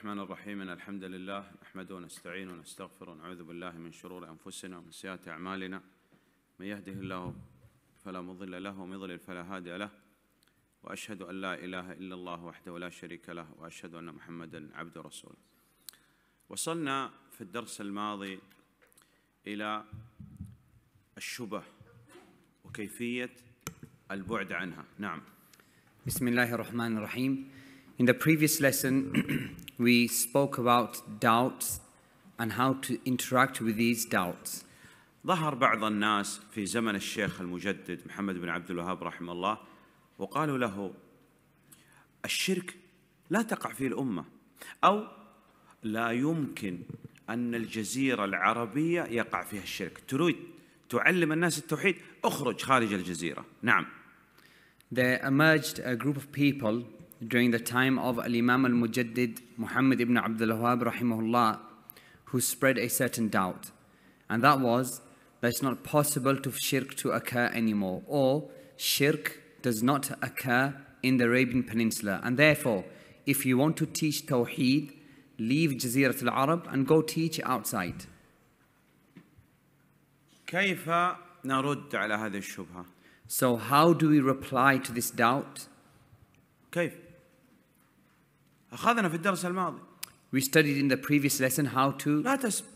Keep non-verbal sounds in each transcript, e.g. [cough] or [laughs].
الرحمن الرحيم إن الحمد لله نحمده ونستعين ونستغفر ونعوذ بالله من شرور أنفسنا ومن سيئات أعمالنا من يهده الله فلا مضل له ومن يضلل فلا هادي له وأشهد أن لا إله إلا الله وحده لا شريك له وأشهد أن محمدا عبد ورسوله وصلنا في الدرس الماضي إلى الشبه وكيفية البعد عنها نعم بسم الله الرحمن الرحيم In the previous lesson, we spoke about doubts and how to interact with these doubts. ظهر بعض الناس في زمن الشيخ المجدد محمد بن عبد الوهاب رحمه الله وقالوا له الشرك لا تقع في الأمة او لا يمكن ان الجزيرة العربية يقع فيها الشرك تريد تعلم الناس التوحيد اخرج خارج الجزيرة. نعم There emerged a group of people during the time of Al Imam al Mujaddid Muhammad ibn Abdul Wahab rahimahullah, who spread a certain doubt, and that was that it's not possible to shirk to occur anymore, or shirk does not occur in the Arabian Peninsula, and therefore, if you want to teach Tawheed, leave Jazirat al Arab and go teach outside. كيف نرد على هذه الشبهة؟ So how do we reply to this doubt? كيف؟ أخذنا في الدرس الماضي. We studied in the previous lesson how to لا تسمع.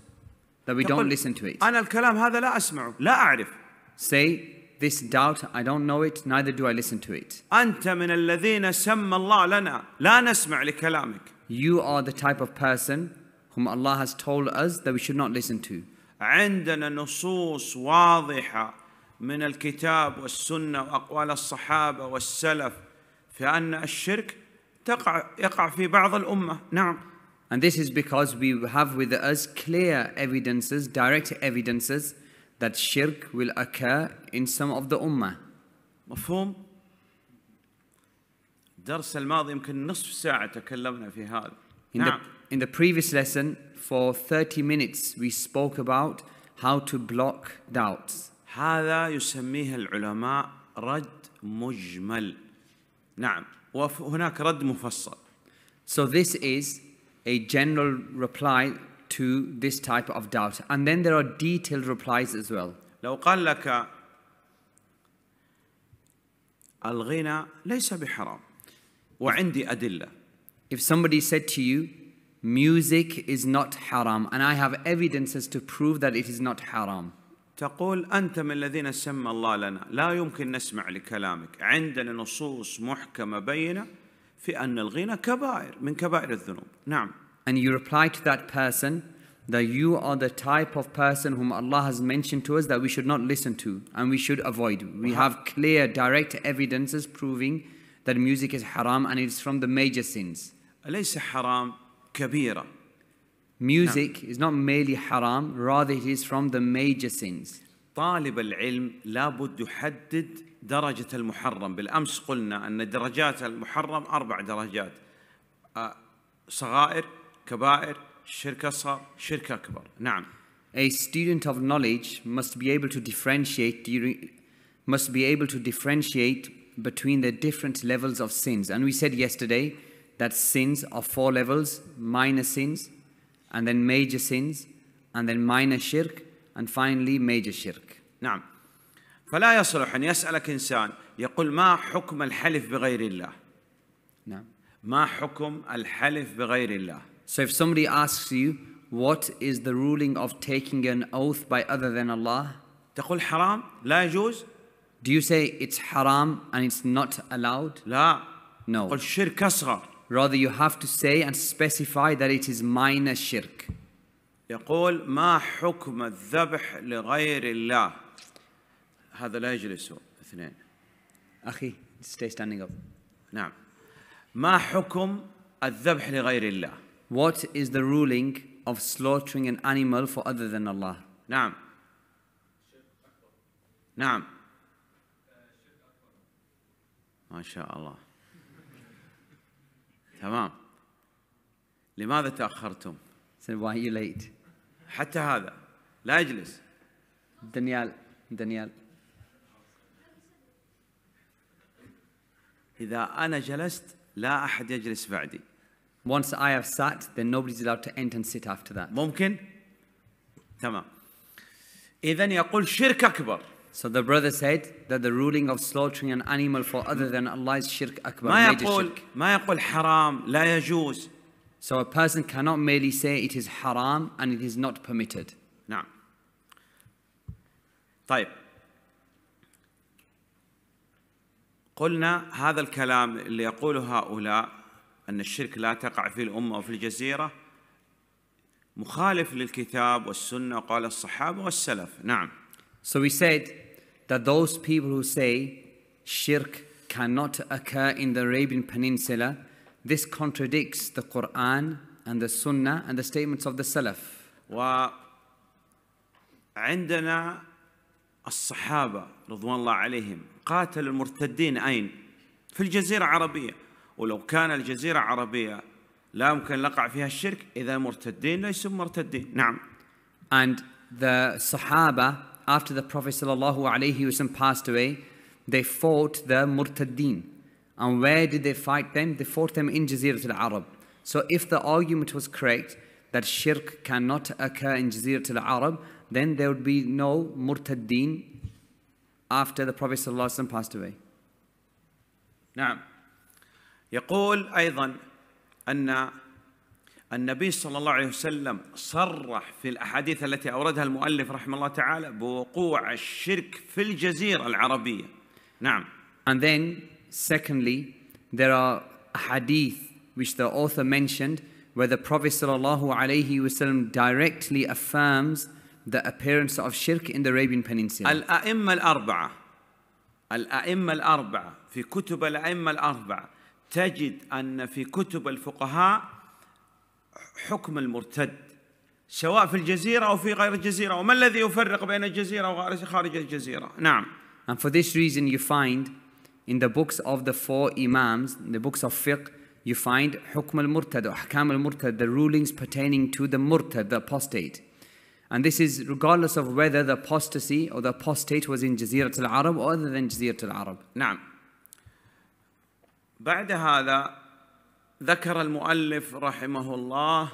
That we don't listen to it. أنا الكلام هذا لا أسمعه، لا أعرف. Say this doubt I don't know it neither do I listen to it. أنت من الذين سمى الله لنا لا نسمع لكلامك. You are the type of person whom Allah has told us that we should not listen to. عندنا نصوص واضحة من الكتاب والسنة وأقوال الصحابة والسلف في أن الشرك تقع يقع في بعض الأمة نعم And this is because we have with us clear evidences, direct evidences that shirk will occur in some of the ummah. مفهوم؟ الدرس الماضي يمكن نصف ساعة تكلمنا في هذا. In نعم. The, in the previous lesson for 30 minutes we spoke about how to block doubts. هذا يسميه العلماء رد مجمل. نعم. وهناك رد مفصل. So this is a general reply to this type of doubt. And then there are detailed replies as well. لو قال لك الغنى ليس بحرام وعندي أدلة. If somebody said to you, music is not haram, and I have evidences to prove that it is not haram. تقول أنت من الذين سمى الله لنا لا يمكن نسمع لكلامك عندنا نصوص محكمة بينة في أن الغنى كبائر من كبائر الذنوب نعم And you reply to that person that you are the type of person whom Allah has mentioned to us that we should not listen to and we should avoid. We have clear, direct evidences proving that music is haram and it's from the major sins. أليس حرام كبيرة Music is not merely haram, rather it is from the major sins. طالب العلم لابد يحدد درجة المحرم بالأمس قلنا أن درجات المحرم أربع درجات صغائر كبائر شرك أصغر شرك أكبر نعم A student of knowledge must be able to differentiate during, must be able to differentiate between the different levels of sins and we said yesterday that sins are four levels minor sins and then major sins and then minor shirk and finally major shirk نعم فلا يصلح أن يسألك إنسان يقول ما حكم الحلف بغير الله نعم ما حكم الحلف بغير الله So if somebody asks you what is the ruling of taking an oath by other than Allah تقول حرام لا يجوز Do you say it's haram and it's not allowed لا No قل شرك أصغر Rather, you have to say and specify that it is minor shirk. يقول ما حكم الذبح لغير الله هذا لا يجلسوا اثنين أخي stay standing up نعم ما حكم الذبح لغير الله What is the ruling of slaughtering an animal for other than Allah نعم نعم uh, ما شاء الله تمام لماذا تأخرتم؟ said, why are you late? حتى هذا لا يجلس دانيال دانيال إذا أنا جلست لا أحد يجلس بعدي Once I have sat, then nobody's allowed to enter and sit after that. ممكن؟ تمام. إذا يقول شرك أكبر. So the brother said that the ruling of slaughtering an animal for other than Allah is shirk akbar. ما يقول ما يقول حرام لا يجوز. So a person cannot merely say it is haram and it is not permitted. نعم. طيب. قلنا هذا الكلام اللي يقوله هؤلاء أن الشرك لا تقع في الأمة وفي الجزيرة مخالف للكتاب والسنة قال الصحابة والسلف نعم. So we said that those people who say shirk cannot occur in the Arabian Peninsula, this contradicts the Quran and the Sunnah and the statements of the Salaf. وعندنا الصحابة رضوان الله عليهم قاتل المرتدين أين؟ في الجزيرة العربية ولو كان الجزيرة العربية لا يمكن لقع فيها الشرك إذا المرتدين ليسوا مرتدين نعم And the Sahaba after the Prophet ﷺ passed away, they fought the Murtaddin. And where did they fight them? They fought them in Jazirat al-Arab. So if the argument was correct that shirk cannot occur in Jazirat al-Arab, then there would be no Murtaddin after the Prophet ﷺ passed away. نعم يقول أيضا أن النبي صلى الله عليه وسلم صرح في الأحاديث التي أوردها المؤلف رحمه الله تعالى بوقوع الشرك في الجزيرة العربية نعم And then secondly there are hadith which the author mentioned where the Prophet صلى الله عليه وسلم directly affirms the appearance of shirk in the Arabian Peninsula. الأئمة الأربعة الأئمة الأربعة في كتب الأئمة الأربعة تجد أن في كتب الفقهاء حكم المرتد سواء في الجزيرة أو في غير الجزيرة وما الذي يفرق بين الجزيرة وخارج الجزيرة نعم And for this reason you find in the books of the four imams, in the books of fiqh, you find حكم المرتد or حكام المرتد, the rulings pertaining to the murtad, the apostate. And this is regardless of whether the apostasy or the apostate was in جزيرة العرب or other than جزيرة العرب. نعم. بعد هذا ذكر المؤلف رحمه الله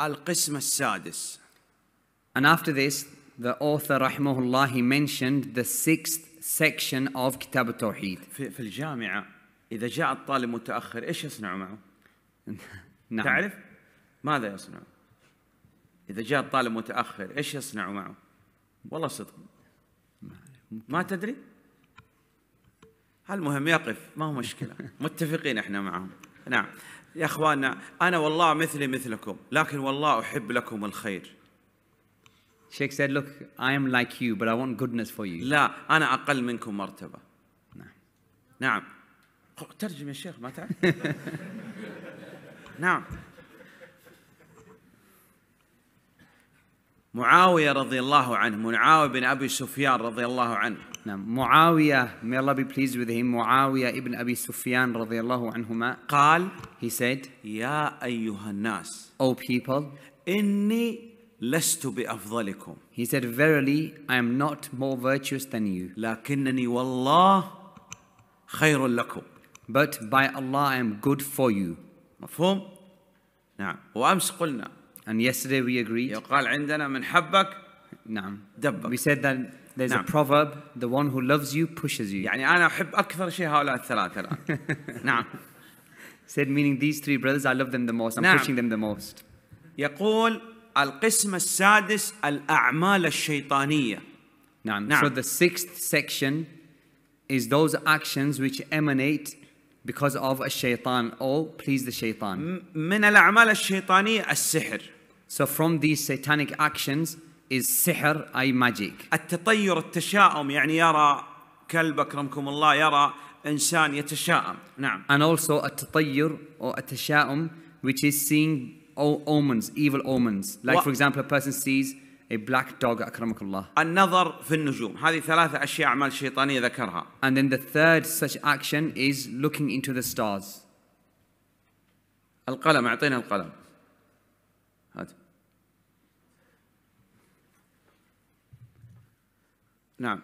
القسم السادس And after this, the author رحمه الله he mentioned the sixth section of كتاب التوحيد في, في الجامعة إذا جاء الطالب متأخر إيش يصنع معه؟ [laughs] نعم. تعرف؟ ماذا يصنع؟ إذا جاء الطالب متأخر إيش يصنع معه؟ والله صدق ما تدري؟ المهم يقف ما هو مشكله متفقين احنا معهم نعم يا اخواننا انا والله مثلي مثلكم لكن والله احب لكم الخير Sheikh said, Look, I am like you, but I want goodness for you. لا أنا أقل منكم مرتبة. نعم. نعم. ترجم يا شيخ ما تعرف؟ [laughs] نعم. معاوية رضي الله عنه، معاوية بن أبي سفيان رضي الله عنه. نعم معاوية may Allah be pleased with him معاوية ابن أبي سفيان رضي الله عنهما قال he said يا أيها الناس O people إني لست بأفضلكم he said verily I am not more virtuous than you لكنني والله خير لكم but by Allah I am good for you مفهوم نعم وأمس قلنا and yesterday we agreed قال عندنا من حبك نعم دبك we said that there's نعم. a proverb, the one who loves you pushes you. يعني أنا أحب أكثر شيء هؤلاء الثلاثة الآن. [laughs] نعم. Said meaning these three brothers, I love them the most. I'm نعم. pushing them the most. يقول القسم السادس الأعمال الشيطانية. نعم. نعم. So the sixth section is those actions which emanate because of a shaitan or oh, please the shaitan. من الأعمال الشيطانية السحر. So from these satanic actions is sihr أي magic التطير التشاؤم يعني يرى كلب أكرمكم الله يرى إنسان يتشائم نعم and also التطير or التشاؤم which is seeing omens evil omens like و... for example a person sees a black dog أكرمك الله النظر في النجوم هذه ثلاثة أشياء أعمال شيطانية ذكرها and then the third such action is looking into the stars القلم أعطينا القلم نعم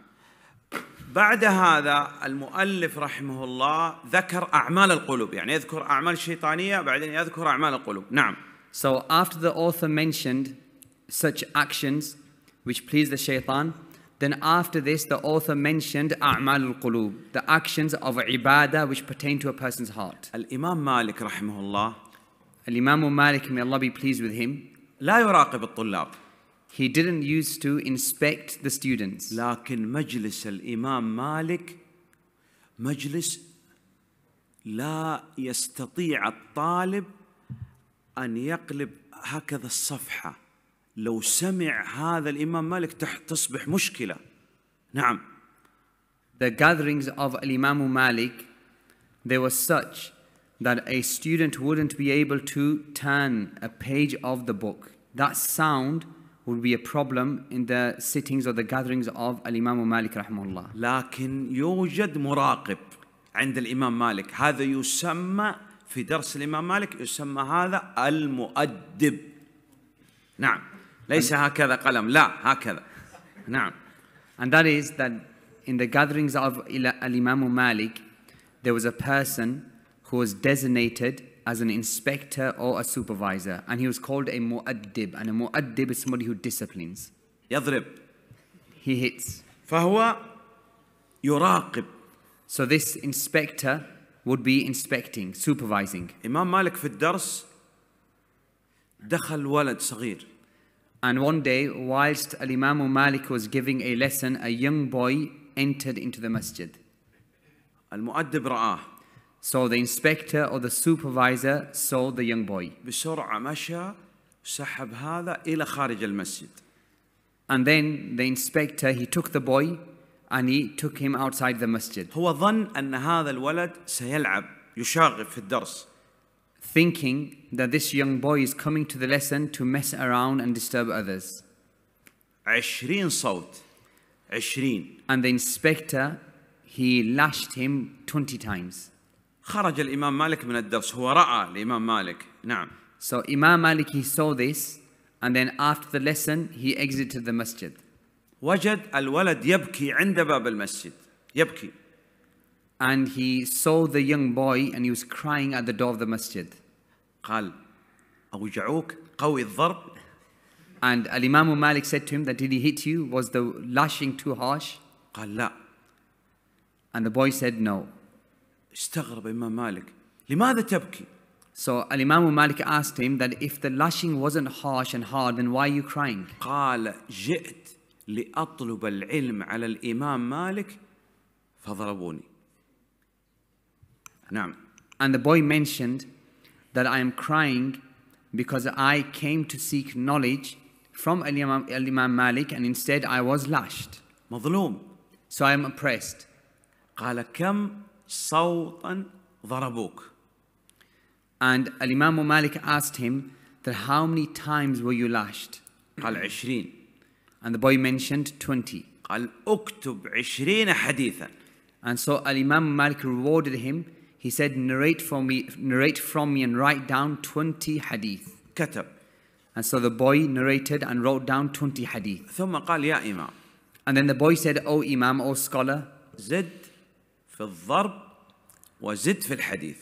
بعد هذا المؤلف رحمه الله ذكر أعمال القلوب يعني يذكر أعمال الشيطانية بعدين يذكر أعمال القلوب نعم So after the author mentioned such actions which please the shaitan Then after this, the author mentioned أعمال القلوب, the actions of عبادة which pertain to a person's heart. الإمام مالك رحمه الله الإمام مالك, may Allah be pleased with him, لا يراقب الطلاب. He didn't used to inspect the students. لكن مجلس الإمام مالك مجلس لا يستطيع الطالب أن يقلب هكذا الصفحة لو سمع هذا الإمام مالك تصبح مشكلة نعم The gatherings of Imam Malik they were such that a student wouldn't be able to turn a page of the book. That sound would be a problem in the sittings or the gatherings of الإمام مالك رحمه الله. لكن يوجد مراقب عند الإمام مالك هذا يسمى في درس الإمام مالك يسمى هذا المؤدب نعم ليس هكذا قلم لا هكذا نعم And that is that in the gatherings of Al-Imam Malik there was a person who was designated as an inspector or a supervisor, and he was called a mu'addib, and a mu'addib is somebody who disciplines. يضرب. He hits. فهو يراقب. So this inspector would be inspecting, supervising. Imam Malik. في الدرس دخل ولد صغير. And one day, whilst Al Imam Malik was giving a lesson, a young boy entered into the masjid. المؤدب رآه so the inspector or the supervisor saw the young boy. بسرعة مشى هذا إلى خارج المسجد. And then the inspector he took the boy and he took him outside the masjid. هو ظن أن هذا الولد سيلعب الدرس. Thinking that this young boy is coming to the lesson to mess around and disturb others. عشرين صوت عشرين. And the inspector he lashed him 20 times. خرج الإمام مالك من الدرس هو رأى الإمام مالك نعم So Imam Malik he saw this and then after the lesson he exited the masjid وجد الولد يبكي عند باب المسجد يبكي and he saw the young boy and he was crying at the door of the masjid قال أوجعوك قوي الضرب and imam Malik said to him that did he hit you was the lashing too harsh قال لا and the boy said no استغرب الإمام مالك لماذا تبكي؟ So Imam Malik asked him that if the lashing wasn't harsh and hard, then why are you crying? قال جئت لأطلب العلم على الإمام مالك فضربوني. نعم. And the boy mentioned that I am crying because I came to seek knowledge from imam imam Malik and instead I was lashed. مظلوم. So I am oppressed. قال كم صوتا ضربوك and Imam Malik asked him that how many times were you lashed قال عشرين and the boy mentioned 20 قال اكتب عشرين حديثا and so Imam Malik rewarded him he said narrate from me narrate from me and write down 20 hadith كتب and so the boy narrated and wrote down 20 hadith ثم قال يا إمام and then the boy said, O oh Imam, O oh scholar, زد في الضرب وزد في الحديث.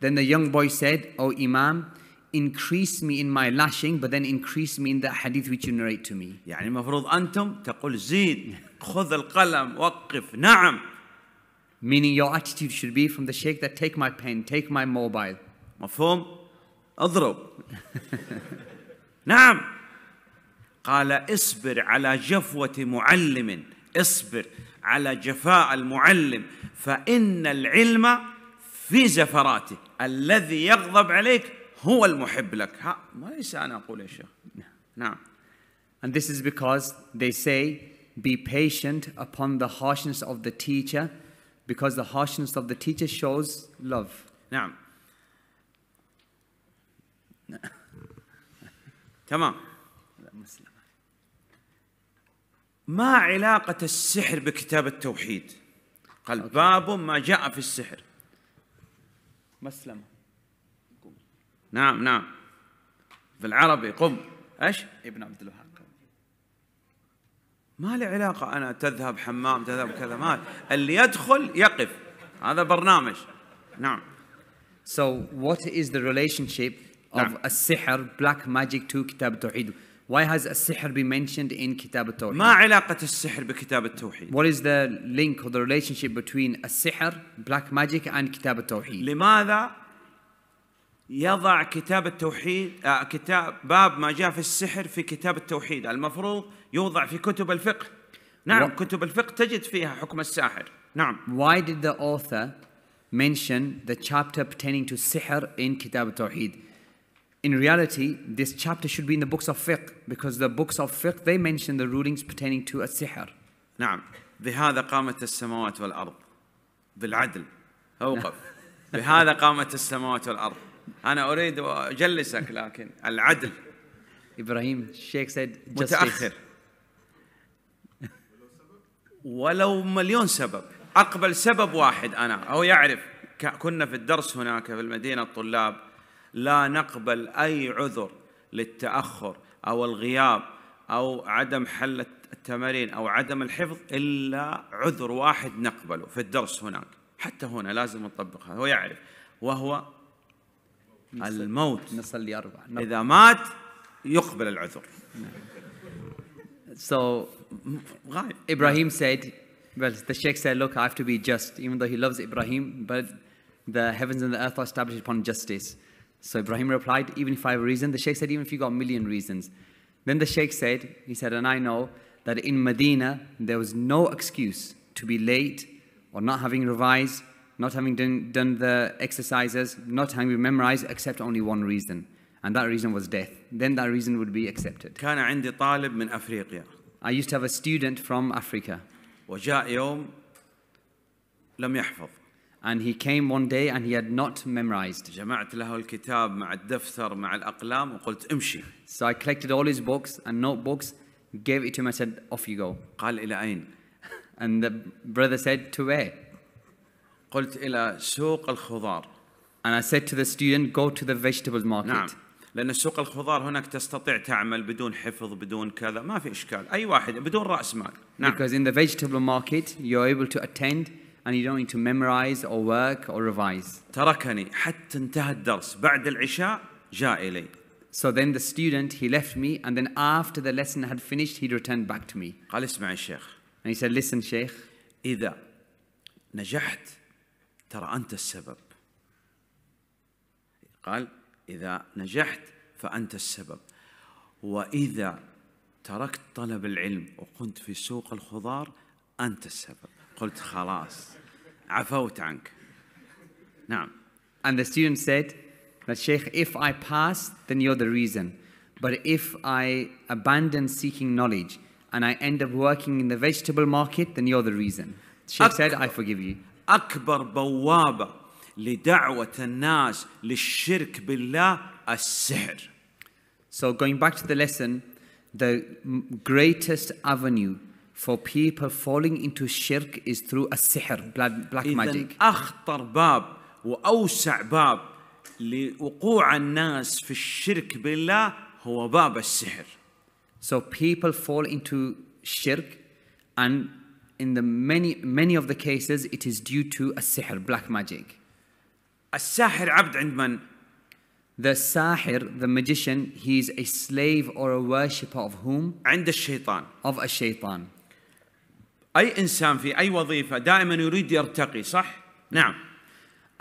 Then the young boy said, O Imam, increase me in my lashing, but then increase me in the hadith which you narrate to me. يعني المفروض أنتم تقول زيد خذ القلم وقف نعم. Meaning your attitude should be from the sheikh that take my pen, take my mobile. مفهوم؟ اضرب. نعم. قال اصبر على جفوة معلم اصبر على جفاء المعلم فإن العلم في زفراته الذي يغضب عليك هو المحب لك ها ليس أنا أقول يا شيخ نعم And this is because they say be patient upon the harshness of the teacher because the harshness of the teacher shows love نعم تمام ما علاقة السحر بكتاب التوحيد قال باب ما جاء في السحر مسلمة نعم نعم بالعربي قم ايش؟ ابن عبد الوهاب ما لي علاقة أنا تذهب حمام تذهب كذا ما اللي يدخل يقف هذا برنامج نعم So what is the relationship of نعم. السحر black magic to كتاب التوحيد Why has السحر been mentioned in كتاب التوحيد؟ ما علاقة السحر بكتاب التوحيد؟ What is the link or the relationship between السحر black magic and كتاب التوحيد؟ لماذا يضع كتاب التوحيد آه كتاب باب ما جاء في السحر في كتاب التوحيد المفروض يوضع في كتب الفقه نعم What? كتب الفقه تجد فيها حكم الساحر نعم Why did the author mention the chapter pertaining to سحر in كتاب التوحيد؟ in reality, this chapter should be in the books of fiqh because the books of fiqh they mention the rulings pertaining to السحر. نعم بهذا قامت السماوات والأرض بالعدل أوقف [laughs] بهذا قامت السماوات والأرض أنا أريد أجلسك لكن العدل إبراهيم الشيخ said متأخر ولو مليون سبب أقبل سبب واحد أنا أو يعرف كنا في الدرس هناك في المدينة الطلاب لا نقبل أي عذر للتأخر أو الغياب أو عدم حل التمارين أو عدم الحفظ إلا عذر واحد نقبله في الدرس هناك حتى هنا لازم نطبقها هو يعرف وهو الموت نصلي أربع نعم. إذا مات يقبل العذر So Ibrahim said, well, the Sheikh said, look, I have to be just, even though he loves Ibrahim, but the heavens and the earth are established upon justice. So Ibrahim replied, Even if I have a reason, the Shaykh said, Even if you got a million reasons. Then the Shaykh said, He said, And I know that in Medina there was no excuse to be late or not having revised, not having done, done the exercises, not having memorized, except only one reason. And that reason was death. Then that reason would be accepted. I used to have a student from Africa. وجاء يوم لم يحفظ. And he came one day and he had not memorized. جمعت له الكتاب مع الدفتر مع الأقلام وقلت امشي. So I collected all his books and notebooks, gave it to him and said, off you go. قال إلى أين؟ [laughs] And the brother said, to where? قلت إلى سوق الخضار. And I said to the student, go to the vegetables market. نعم. لأن سوق الخضار هناك تستطيع تعمل بدون حفظ بدون كذا ما في إشكال أي واحد بدون رأس مال. نعم. Because in the vegetable market you're able to attend and you don't need to memorize or work or revise. تركني حتى انتهى الدرس بعد العشاء جاء إلي. So then the student he left me and then after the lesson had finished he returned back to me. قال اسمع يا شيخ. And he said listen شيخ. إذا نجحت ترى أنت السبب. قال إذا نجحت فأنت السبب وإذا تركت طلب العلم وكنت في سوق الخضار أنت السبب قلت خلاص عفوت عنك نعم and the student said that Sheikh if I pass then you're the reason but if I abandon seeking knowledge and I end up working in the vegetable market then you're the reason Sheikh said I forgive you أكبر بوابة لدعوة الناس للشرك بالله السحر So going back to the lesson, the greatest avenue for people falling into shirk is through a السحر black magic أخطر باب وأوسع باب لوقوع الناس في الشرك بالله هو باب السحر So people fall into shirk and in the many many of the cases it is due to a السحر black magic الساحر عبد عند من؟ The sahir, the magician, he is a slave or a worshipper of whom? عند الشيطان. Of a shaitan. أي إنسان في أي وظيفة دائما يريد يرتقي صح؟ نعم.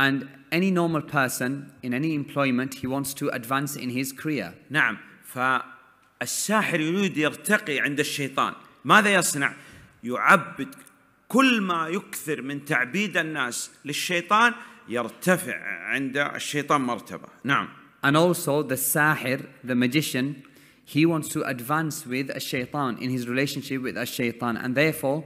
And any normal person in any employment he wants to advance in his career. نعم فالساحر يريد يرتقي عند الشيطان ماذا يصنع؟ يعبد كل ما يكثر من تعبيد الناس للشيطان يرتفع عند الشيطان مرتبة نعم And also the sahir, the magician, he wants to advance with الشيطان in his relationship with الشيطان and therefore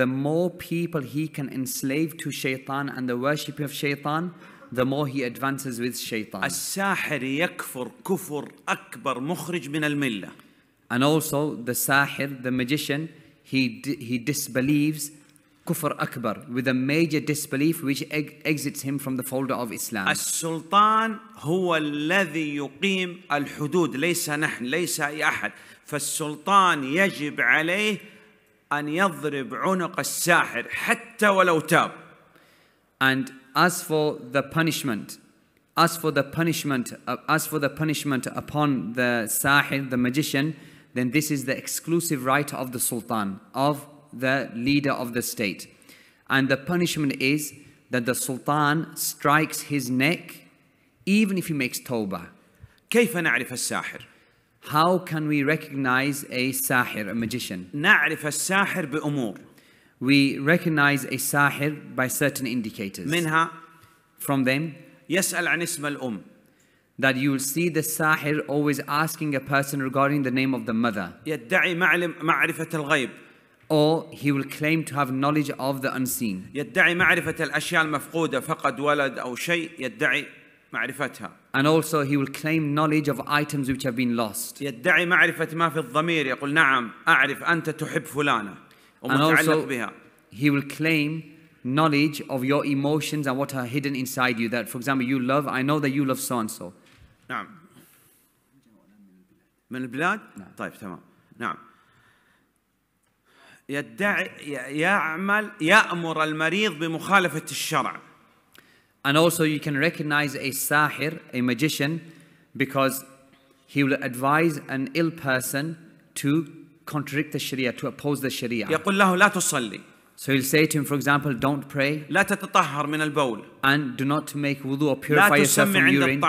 the more people he can enslave to shaitan and the worship of shaitan, the more he advances with shaitan. الساحر يكفر كفر أكبر مخرج من الملة. And also the sahir, the magician, he, he disbelieves kufr akbar with a major disbelief which exits him from the folder of Islam. السلطان هو الذي يقيم الحدود ليس نحن ليس أحد فالسلطان يجب عليه أن يضرب عنق الساحر حتى ولو تاب. And as for the punishment, as for the punishment, as for the punishment upon the sahir, the magician, then this is the exclusive right of the sultan, of the leader of the state. And the punishment is that the sultan strikes his neck even if he makes tawbah. كيف نعرف الساحر؟ how can we recognize a sahir, a magician? نعرف الساحر بأمور. We recognize a sahir by certain indicators. منها from them يسأل عن اسم الأم. That you will see the sahir always asking a person regarding the name of the mother. يدعي معلم معرفة الغيب. or he will claim to have knowledge of the unseen. يدعي معرفة الأشياء المفقودة فقد ولد أو شيء يدعي معرفتها And also he will claim knowledge of items which have been lost. يدعي معرفة ما في الضمير يقول نعم أعرف أنت تحب فلانة ومتعلق بها he will claim knowledge of your emotions and what are hidden inside you. That, for example, you love, I know that you love so and so. نعم. من البلاد؟ نعم. طيب تمام. نعم. يدعي يعمل يأمر المريض بمخالفة الشرع. And also you can recognize a sahir, a magician, because he will advise an ill person to contradict the sharia, to oppose the sharia. So he'll say to him, for example, don't pray. And do not make wudu or purify yourself from urine.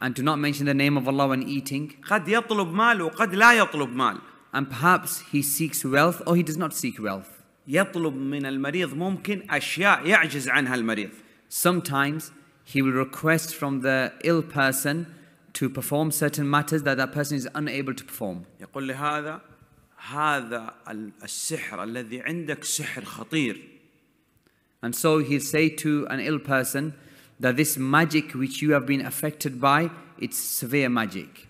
And do not mention the name of Allah when eating. And perhaps he seeks wealth or he does not seek wealth. يطلب من المريض ممكن أشياء يعجز عنها المريض. Sometimes he will request from the ill person to perform certain matters that that person is unable to perform. And so he'll say to an ill person that this magic which you have been affected by it's severe magic.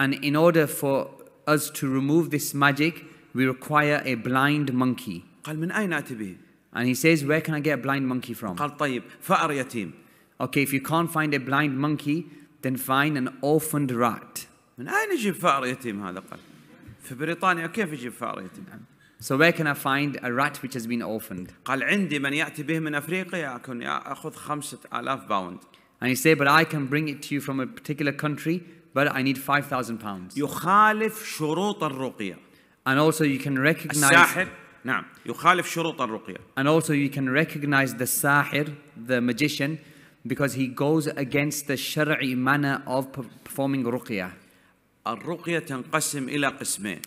And in order for us to remove this magic, we require a blind monkey. قال من أين أتي به؟ And he says, where can I get a blind monkey from? قال طيب فأر يتيم. Okay, if you can't find a blind monkey, then find an orphaned rat. من أين فأر يتيم هذا قال؟ في بريطانيا كيف فأر يتيم؟ So where can I find a rat which has been orphaned? قال عندي من يأتي به من أفريقيا أكون أخذ خمسة آلاف باوند. And he said, but I can bring it to you from a particular country but I need 5,000 pounds. يخالف شروط الرقية. And also you can recognize الساحر نعم يخالف شروط الرقية. And also you can recognize the sahir, the magician, because he goes against the شرعي manner of performing رقية. الرقية تنقسم إلى قسمين.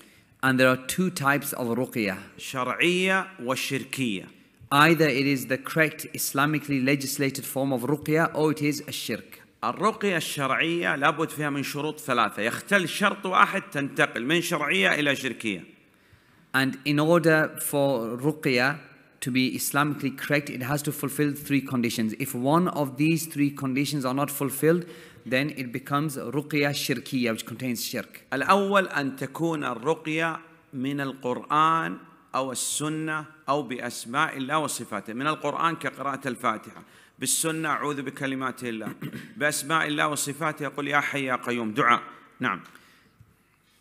And there are two types of رقية. شرعية وشركية. Either it is the correct Islamically legislated form of رقية, or it is a shirk. الرقية الشرعية لابد فيها من شروط ثلاثة يختل شرط واحد تنتقل من شرعية إلى شركية And in order for ruqya to be Islamically correct, it has to fulfill three conditions. If one of these three conditions are not fulfilled, then it becomes ruqya shirkiya, which contains shirk. الأول أن تكون الرقية من القرآن أو السنة أو بأسماء الله وصفاته من القرآن كقراءة الفاتحة بالسنة أعوذ بكلمات الله بأسماء الله وصفاته يقول يا حي يا قيوم دعاء نعم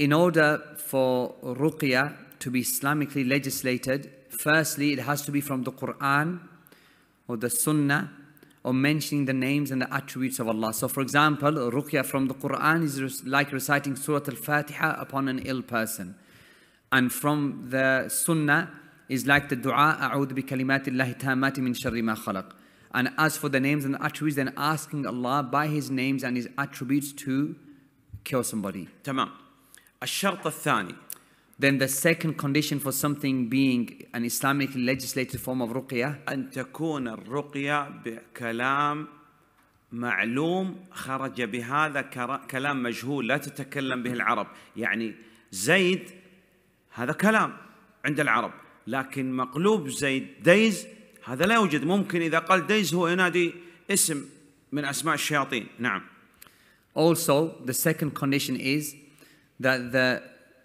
In order for ruqya to be Islamically legislated, firstly it has to be from the Quran or the Sunnah or mentioning the names and the attributes of Allah. So for example, ruqya from the Quran is like reciting Surah Al-Fatiha upon an ill person. And from the Sunnah is like the dua, A'udhu bi kalimati تامات من شر ما and as for the names and the attributes, then asking Allah by His names and His attributes to kill somebody. تمام. الشرط الثاني. Then the second condition for something being an Islamic legislated form of ruqya. أن تكون الرقية بكلام معلوم خرج بهذا كلام مجهول لا تتكلم به العرب يعني زيد هذا كلام عند العرب لكن مقلوب زيد ديز هذا لا يوجد ممكن إذا قال ديز هو ينادي اسم من أسماء الشياطين نعم Also, the second condition is that the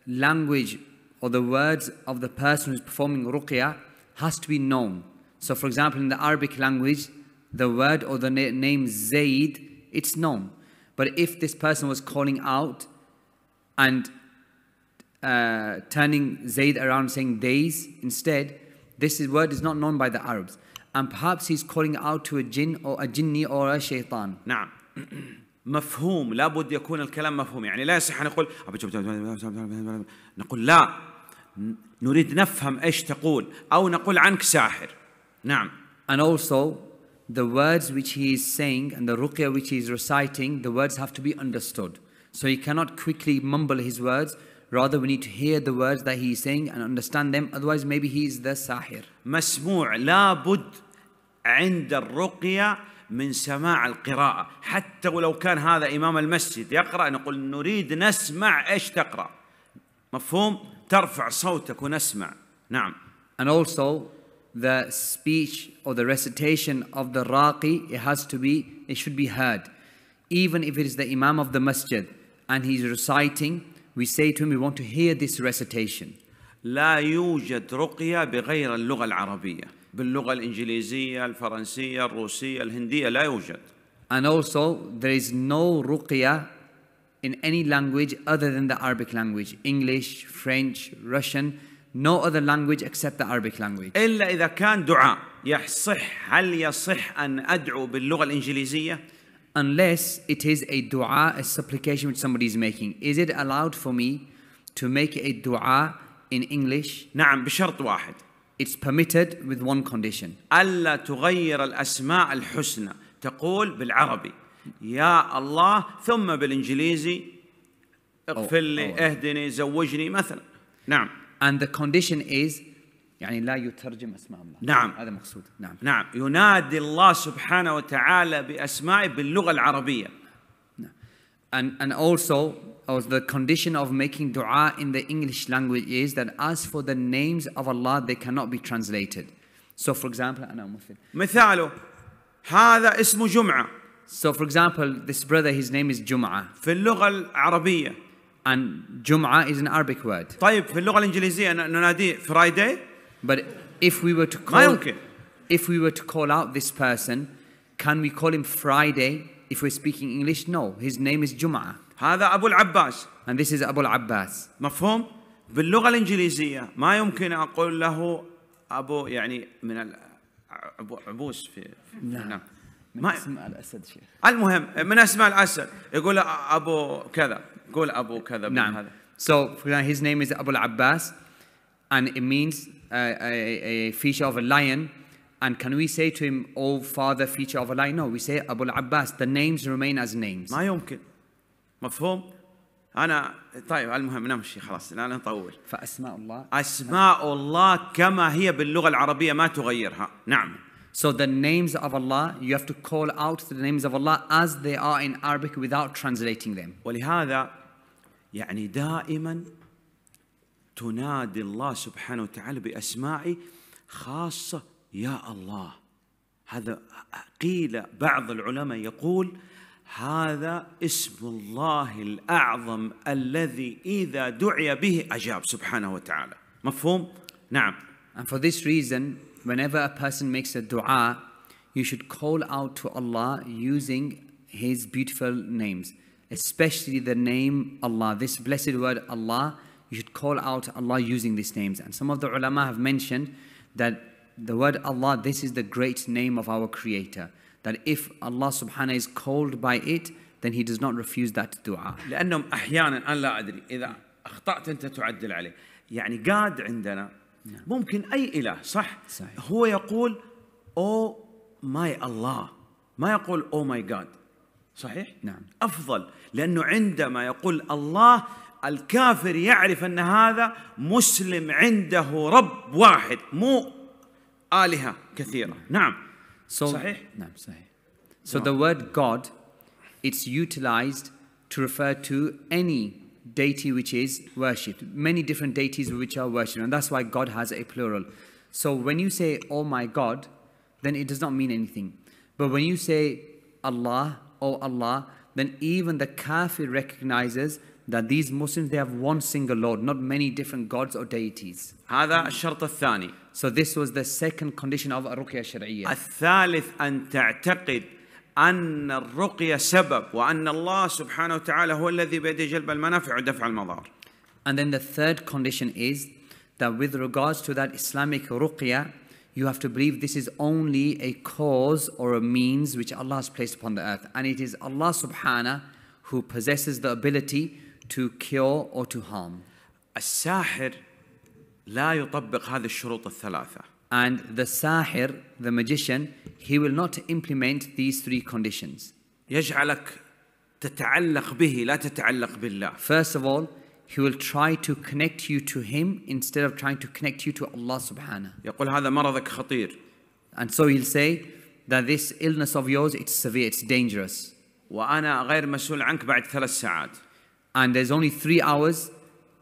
language or the words of the person who's performing ruqya has to be known. So, for example, in the Arabic language, the word or the na- name Zaid it's known. But if this person was calling out and uh, turning Zaid around saying days instead, this word is not known by the Arabs. And perhaps he's calling out to a jinn or a jinni or a shaitan. نعم. مفهوم لابد يكون الكلام مفهوم يعني لا يصح نقول نقول لا نريد نفهم ايش تقول او نقول عنك ساحر نعم and also the words which he is saying and the ruqya which he is reciting the words have to be understood so he cannot quickly mumble his words Rather, we need to hear the words that he is saying and understand them. Otherwise, maybe he is the sahir. مسموع لابد عند الرقية من سماع القراءة حتى ولو كان هذا إمام المسجد يقرأ نقول نريد نسمع إيش تقرأ مفهوم ترفع صوتك ونسمع نعم And also the speech or the recitation of the raqi it has to be it should be heard even if it is the imam of the masjid and he's reciting we say to him, we want to hear this recitation. لا يوجد رقية بغير اللغة العربية باللغة الإنجليزية الفرنسية الروسية الهندية لا يوجد And also there is no ruqya in any language other than the Arabic language English, French, Russian no other language except the Arabic language إلا إذا كان دعاء يصح هل يصح أن أدعو باللغة الإنجليزية unless it is a dua, a supplication which somebody is making. Is it allowed for me to make a dua in English? نعم بشرط واحد. It's permitted with one condition. ألا تغير الأسماء الحسنى. تقول بالعربي يا الله ثم بالإنجليزي اغفر لي oh, oh. اهدني زوجني مثلا. نعم. And the condition is يعني لا يترجم اسماء الله نعم هذا مقصود نعم نعم ينادي الله سبحانه وتعالى بأسمائه باللغة العربية نعم. and and also or the condition of making dua in the English language is that as for the names of Allah they cannot be translated so for example أنا مثل مثاله هذا اسمه جمعة so for example this brother his name is جمعة في اللغة العربية and جمعة is an Arabic word طيب في اللغة الإنجليزية نناديه Friday But if we were to call, if we were to call out this person, can we call him Friday if we're speaking English? No, his name is Jum'ah. هذا أبو العباس. And this is أبو العباس. مفهوم؟ باللغة الإنجليزية ما يمكن أقول له أبو يعني من ال عبوس في, نعم. نعم. من اسماء الاسد شيخ المهم من اسماء الاسد يقول ابو كذا قول ابو كذا نعم هذا. so his name is Abu al-Abbas and it means a, a, feature of a lion, and can we say to him, Oh father, feature of a lion? No, we say Abu Abbas, the names remain as names. ما يمكن مفهوم؟ أنا طيب المهم نمشي خلاص لا نطول فأسماء الله أسماء الله كما هي باللغة العربية ما تغيرها نعم So the names of Allah, you have to call out the names of Allah as they are in Arabic without translating them. ولهذا يعني دائما تنادي الله سبحانه وتعالى بأسماء خاصة يا الله هذا قيل بعض العلماء يقول هذا اسم الله الأعظم الذي إذا دعي به أجاب سبحانه وتعالى مفهوم؟ نعم And for this reason, whenever a person makes a dua, you should call out to Allah using His beautiful names, especially the name Allah. This blessed word Allah you should call out Allah using these names. And some of the ulama have mentioned that the word Allah, this is the great name of our Creator. That if Allah subhanahu is called by it, then He does not refuse that dua. لأنهم أحيانا أنا لا أدري إذا أخطأت أنت تعدل عليه. يعني قاد عندنا ممكن أي إله صح؟ صحيح. هو يقول Oh my Allah. ما يقول Oh my God. صحيح؟ نعم أفضل لأنه عندما يقول الله الكافر يعرف ان هذا مسلم عنده رب واحد مو آلهة كثيرة نعم so, صحيح نعم صحيح so the word God it's utilized to refer to any deity which is worshipped many different deities which are worshipped and that's why God has a plural so when you say oh my God then it does not mean anything but when you say Allah oh Allah then even the kafir recognizes that these Muslims they have one single Lord, not many different gods or deities. هذا الشرط الثاني. So this was the second condition of الرقية الشرعية. الثالث أن تعتقد أن الرقية سبب وأن الله سبحانه وتعالى هو الذي بيده جلب المنافع ودفع المضار. And then the third condition is that with regards to that Islamic ruqya, you have to believe this is only a cause or a means which Allah has placed upon the earth. And it is Allah subhanahu who possesses the ability to kill or to harm. الساحر لا يطبق هذه الشروط الثلاثة. And the sahir, the magician, he will not implement these three conditions. يجعلك تتعلق به لا تتعلق بالله. First of all, he will try to connect you to him instead of trying to connect you to Allah subhanahu. يقول هذا مرضك خطير. And so he'll say that this illness of yours it's severe, it's dangerous. وأنا غير مسؤول عنك بعد ثلاث ساعات and there's only three hours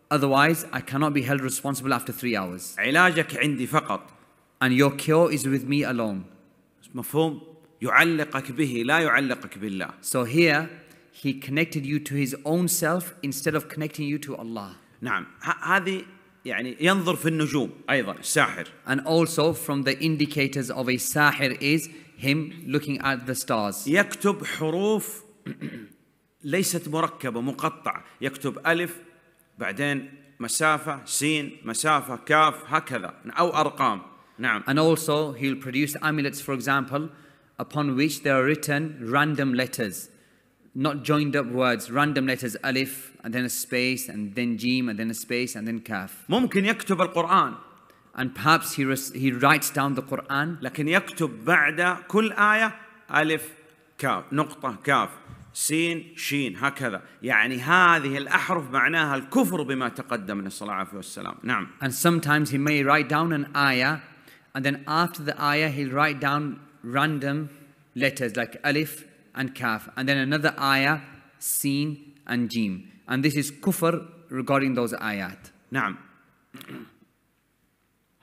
otherwise I cannot be held responsible after three hours علاجك عندي فقط and your cure is with me alone مفهوم يعلقك به لا يعلقك بالله so here he connected you to his own self instead of connecting you to Allah نعم هذه يعني ينظر في النجوم ايضا ساحر. and also from the indicators of a sahir is him looking at the stars يكتب حروف ليست مركبة مقطعة يكتب ألف بعدين مسافة سين مسافة كاف هكذا أو أرقام نعم And also he'll produce amulets for example upon which there are written random letters not joined up words random letters ألف and then a space and then جيم and then a space and then كاف ممكن يكتب القرآن and perhaps he, he writes down the Quran لكن يكتب بعد كل آية ألف كاف نقطة كاف سين شين هكذا يعني هذه الأحرف معناها الكفر بما تقدم من الصلاة والسلام نعم and sometimes he may write down an ayah and then after the ayah he'll write down random letters like alif and kaf and then another ayah sin and jim and this is kufr regarding those ayat نعم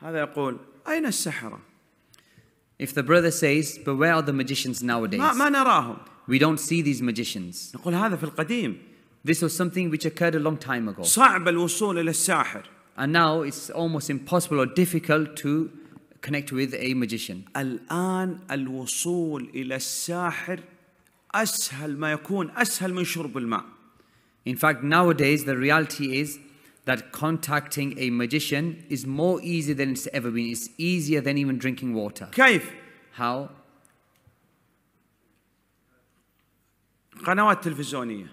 هذا يقول أين السحرة if the brother says but where are the magicians nowadays ما, ما نراهم We don't see these magicians. نقول هذا في القديم. This was something which occurred a long time ago. صعب الوصول إلى الساحر. And now it's almost impossible or difficult to connect with a magician. الآن الوصول إلى الساحر أسهل ما يكون أسهل من شرب الماء. In fact, nowadays the reality is that contacting a magician is more easy than it's ever been. It's easier than even drinking water. كيف؟ How? قنوات تلفزيونية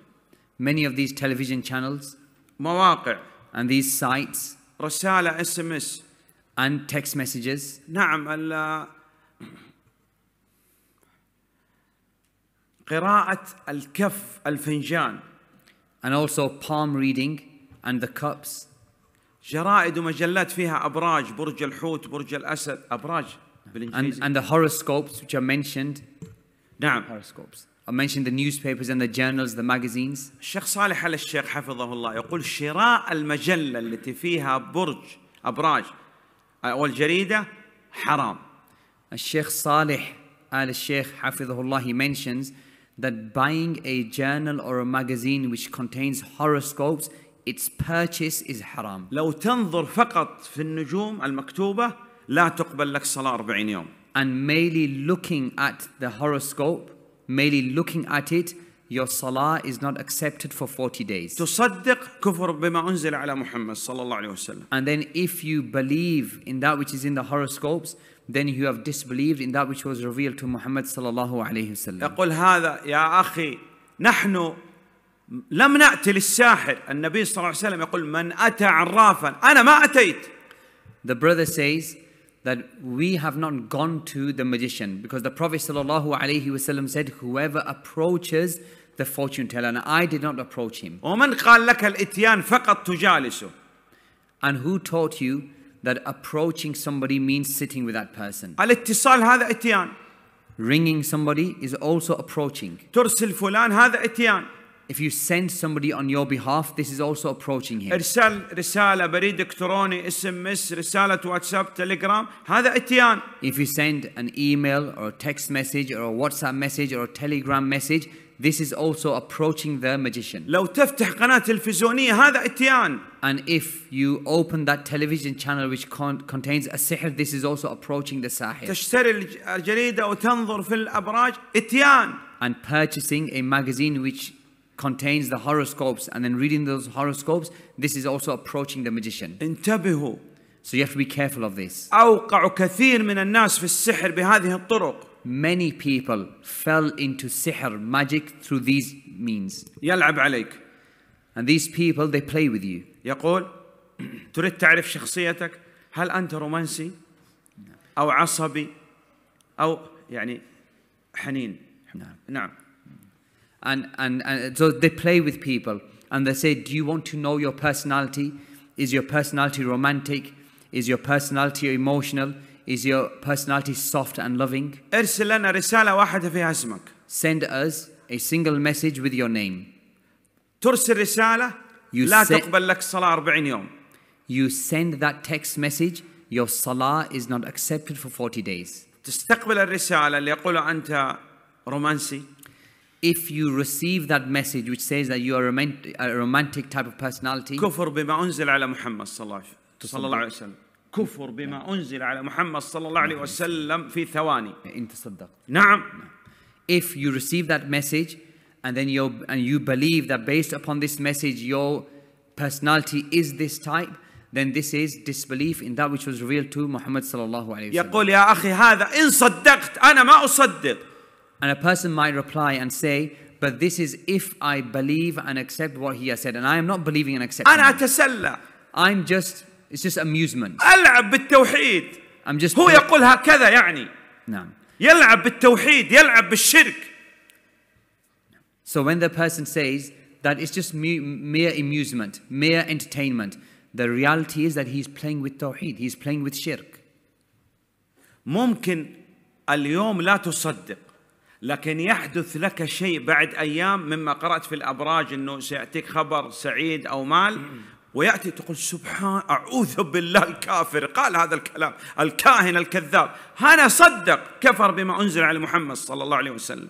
Many of these television channels مواقع and these sites رسالة اس ام اس and text messages نعم ال قراءة الكف الفنجان and also palm reading and the cups جرائد ومجلات فيها أبراج برج الحوت برج الأسد أبراج بالإنجليزي and, and the horoscopes which are mentioned نعم horoscopes I mentioned the newspapers and the journals, the magazines. الشيخ صالح على الشيخ حفظه الله يقول شراء المجلة التي فيها برج أبراج أو حرام. الشيخ صالح al Sheikh Hafidhullah, he mentions that buying a journal or a magazine which contains horoscopes, its purchase is haram. لو تنظر فقط في النجوم المكتوبة لا تقبل لك صلاة 40 يوم. And merely looking at the horoscope merely looking at it, your salah is not accepted for 40 days. تصدق كفر بما أنزل على محمد صلى الله عليه وسلم. And then if you believe in that which is in the horoscopes, then you have disbelieved in that which was revealed to Muhammad صلى الله عليه وسلم. يقول هذا يا أخي نحن لم نأتي للساحر النبي صلى الله عليه وسلم يقول من أتى عرافا أنا ما أتيت. The brother says that we have not gone to the magician because the Prophet ﷺ said, Whoever approaches the fortune teller, and I did not approach him. And who taught you that approaching somebody means sitting with that person? Ringing somebody is also approaching. If you send somebody on your behalf, this is also approaching him. رسالة بريد إلكتروني اس ام اس رسالة واتساب تليجرام هذا اتيان. If you send an email or a text message or a WhatsApp message or a telegram message, this is also approaching the magician. لو تفتح قناة تلفزيونية هذا اتيان. And if you open that television channel which con contains a sihr, this is also approaching the sahir. تشتري الجريدة وتنظر في الأبراج اتيان. And purchasing a magazine which contains the horoscopes and then reading those horoscopes this is also approaching the magician انتبهوا So you have to be careful of this. كثير من الناس في السحر بهذه الطرق. Many people fell into sihr, magic, through these means. يلعب عليك. And these people, they play with you. يقول تريد تعرف شخصيتك هل أنت رومانسي أو عصبي أو يعني حنين نعم نعم and, and, and so they play with people and they say, Do you want to know your personality? Is your personality romantic? Is your personality emotional? Is your personality soft and loving? Send us a single message with your name. you send, You send that text message, your salah is not accepted for 40 days. تستقبل الرسالة اللي يقول أنت رومانسي if you receive that message which says that you are a romantic, a romantic type of personality كفر بما أنزل على محمد صلى الله عليه وسلم كفر بما أنزل على محمد صلى الله عليه وسلم في ثواني أنت صدقت نعم if you receive that message and then you and you believe that based upon this message your personality is this type then this is disbelief in that which was revealed to Muhammad صلى الله عليه وسلم يقول يا أخي هذا إن صدقت أنا ما أصدق and a person might reply and say, but this is if I believe and accept what he has said. And I am not believing and accepting. And atasallah, أتسلى. I'm just, it's just amusement. I'm just هو يقول هكذا يعني. نعم. يلعب بالتوحيد، يلعب بالشرك. So when the person says that it's just mere amusement, mere entertainment, the reality is that he's playing with tawheed, he's playing with shirk. ممكن اليوم لا تصدق لكن يحدث لك شيء بعد ايام مما قرات في الابراج انه سياتيك خبر سعيد او مال وياتي تقول سبحان اعوذ بالله الكافر قال هذا الكلام الكاهن الكذاب هنا صدق كفر بما انزل على محمد صلى الله عليه وسلم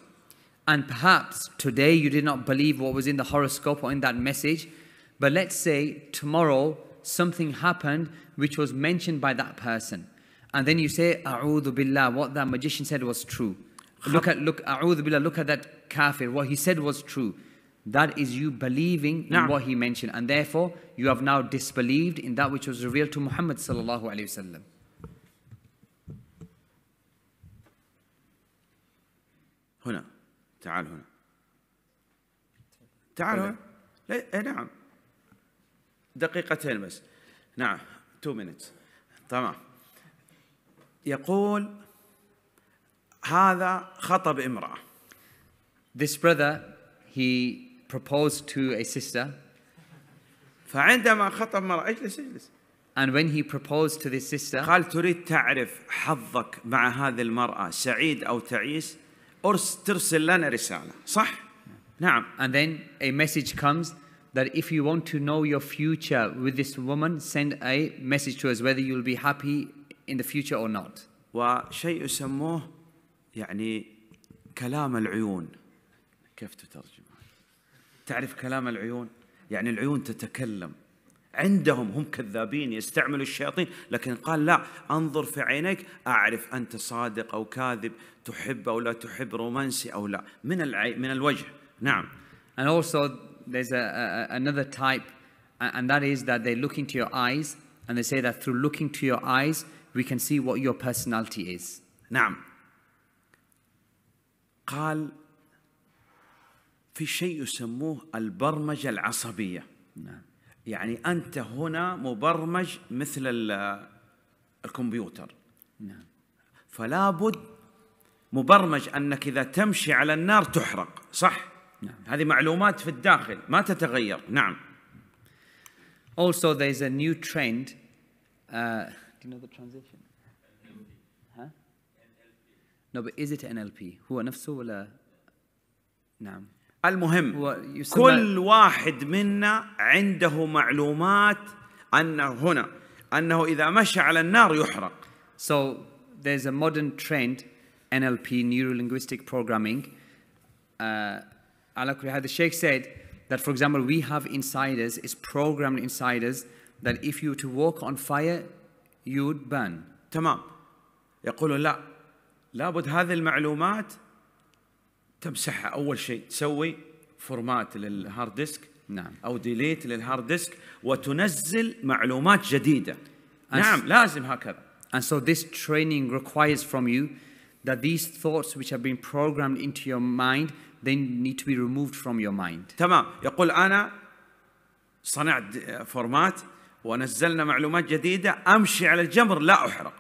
And perhaps today you did not believe what was in the horoscope or in that message, but let's say tomorrow something happened which was mentioned by that person. And then you say, A'udhu Billah, what that magician said was true. Look at look بالله look at that kafir what he said was true that is you believing in what he mentioned and therefore you have now disbelieved in that which was revealed to Muhammad sallallahu alaihi wasallam هنا تعال هنا تعال هنا لا نعم دقيقتين بس نعم 2 minutes تمام يقول هذا خطب امرأة. This brother he proposed to a sister. فعندما خطب امرأة اجلس اجلس. And when he proposed to this sister قال تريد تعرف حظك مع هذه المرأة سعيد أو تعيس أرس ترسل لنا رسالة صح؟ نعم And then a message comes that if you want to know your future with this woman send a message to us whether you'll be happy in the future or not وشيء يسموه يعني كلام العيون كيف تترجم تعرف كلام العيون يعني العيون تتكلم عندهم هم كذابين يستعملوا الشياطين لكن قال لا انظر في عينيك اعرف انت صادق او كاذب تحب او لا تحب رومانسي او لا من العي من الوجه نعم and also there's a, a, another type and that is that they look into your eyes and they say that through looking to your eyes we can see what your personality is نعم قال في شيء يسموه البرمجة العصبية نعم. يعني أنت هنا مبرمج مثل الكمبيوتر نعم. فلا بد مبرمج أنك إذا تمشي على النار تحرق صح؟ نعم. هذه معلومات في الداخل ما تتغير نعم Also there is a new trend uh, do you know the transition? No, but is it NLP? هو نفسه ولا نعم المهم هو كل واحد منا عنده معلومات أنه هنا أنه إذا مشى على النار يحرق So there's a modern trend NLP neuro linguistic programming على كل هذا الشيخ said that for example we have insiders is programmed insiders that if you to walk on fire you would burn تمام يقولون لا لابد هذه المعلومات تمسحها اول شيء تسوي فورمات للهارد ديسك نعم او ديليت للهارد ديسك وتنزل معلومات جديده and نعم لازم هكذا and so this training requires from you that these thoughts which have been programmed into your mind they need to be removed from your mind تمام يقول انا صنعت فورمات ونزلنا معلومات جديده امشي على الجمر لا احرق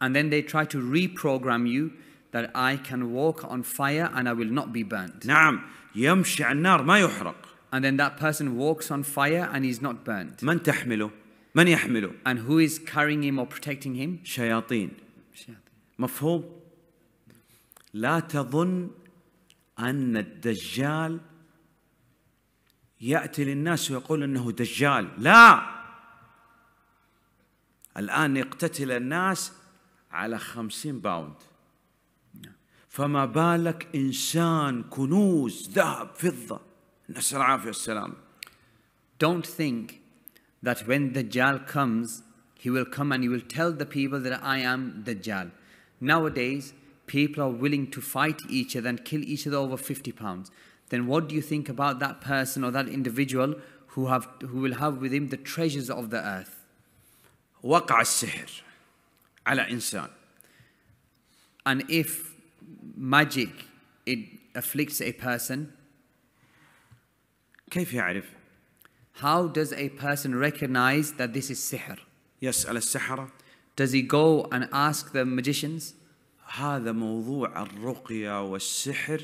And then they try to reprogram you that I can walk on fire and I will not be burnt. نعم يمشي على النار ما يحرق. And then that person walks on fire and he's not burnt. من تحمله؟ من يحمله؟ And who is carrying him or protecting him? شياطين. شياطين. مفهوم؟ لا تظن أن الدجال يأتي للناس ويقول أنه دجال لا الآن يقتتل الناس على خمسين باوند فما بالك إنسان كنوز ذهب فضة نسأل العافية والسلام Don't think that when Dajjal comes, he will come and he will tell the people that I am Dajjal. Nowadays, people are willing to fight each other and kill each other over 50 pounds. Then what do you think about that person or that individual who, have, who will have with him the treasures of the earth? وقع السحر على إنسان and if magic it afflicts a person كيف يعرف how does a person recognize that this is سحر يسأل السحرة does he go and ask the magicians هذا موضوع الرقية والسحر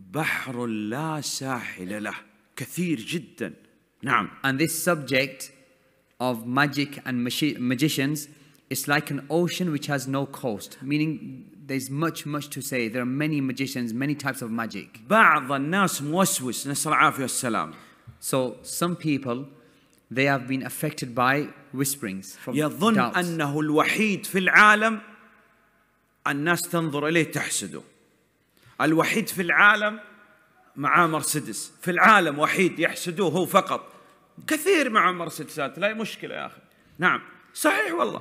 بحر لا ساحل له كثير جدا نعم and this subject of magic and magicians It's like an ocean which has no coast, meaning there's much much to say. There are many magicians, many types of magic. بعض الناس موسوس العافية والسلام. So some people they have been affected by whisperings from يظن doubts. أنه الوحيد في العالم الناس تنظر إليه تحسده. الوحيد في العالم معاه مرسيدس، في العالم وحيد يحسدوه هو فقط. كثير مع مرسيدسات لا مشكلة يا أخي. نعم صحيح والله.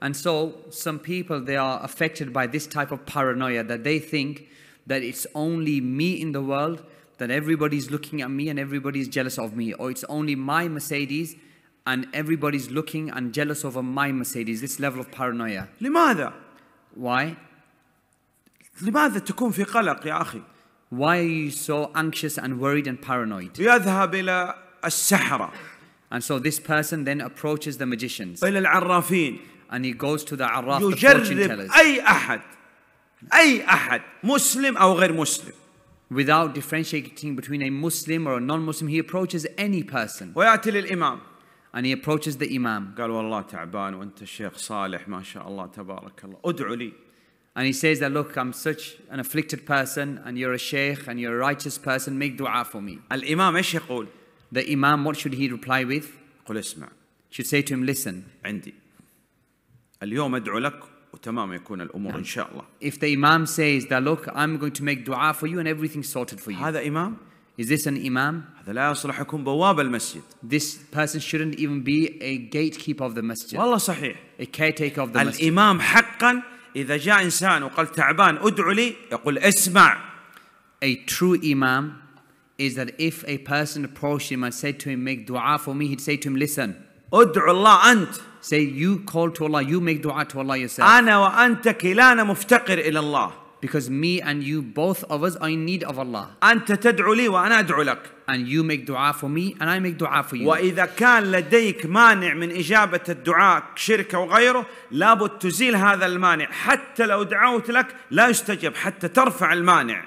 And so some people, they are affected by this type of paranoia that they think that it's only me in the world, that everybody's looking at me and everybody's jealous of me, or it's only my Mercedes and everybody's looking and jealous over my Mercedes, this level of paranoia. لماذا؟ Why? لماذا تكون في قلق يا أخي؟ Why are you so anxious and worried and paranoid? يذهب إلى السحرة. And so this person then approaches the magicians. إلى العرافين and he goes to the Arraf, يجرب the fortune tellers. أي أحد أي أحد مسلم أو غير مسلم without differentiating between a Muslim or a non-Muslim he approaches any person ويأتي للإمام and he approaches the Imam قال والله تعبان وأنت صالح ما شاء الله تبارك الله ادعو لي And he says that, look, I'm such an afflicted person, and you're a sheikh, and you're a righteous person, make dua for me. الإمام إيش يقول? The Imam, what should he reply with? قل اسمع. Should say to him, listen. عندي. اليوم ادعو لك وتمام يكون الامور ان شاء الله. If the imam says that look I'm going to make dua for you and everything sorted for you. هذا امام؟ Is this an imam? هذا لا يصلح يكون بواب المسجد. This person shouldn't even be a gatekeeper of the masjid. والله صحيح. A caretaker of the masjid. الامام حقا اذا جاء انسان وقال تعبان ادعو لي يقول اسمع. A true imam is that if a person approached him and said to him make dua for me he'd say to him listen. ادعو الله انت. Say you call to Allah, you make dua to Allah yourself. أنا وأنت كلانا مفتقر إلى الله. Because me and you, both of us, are in need of Allah. أنت تدعو لي وأنا أدعو لك. And you make dua for me and I make dua for you. وإذا كان لديك مانع من إجابة الدعاء شرك وغيره لابد تزيل هذا المانع حتى لو دعوت لك لا يستجب حتى ترفع المانع.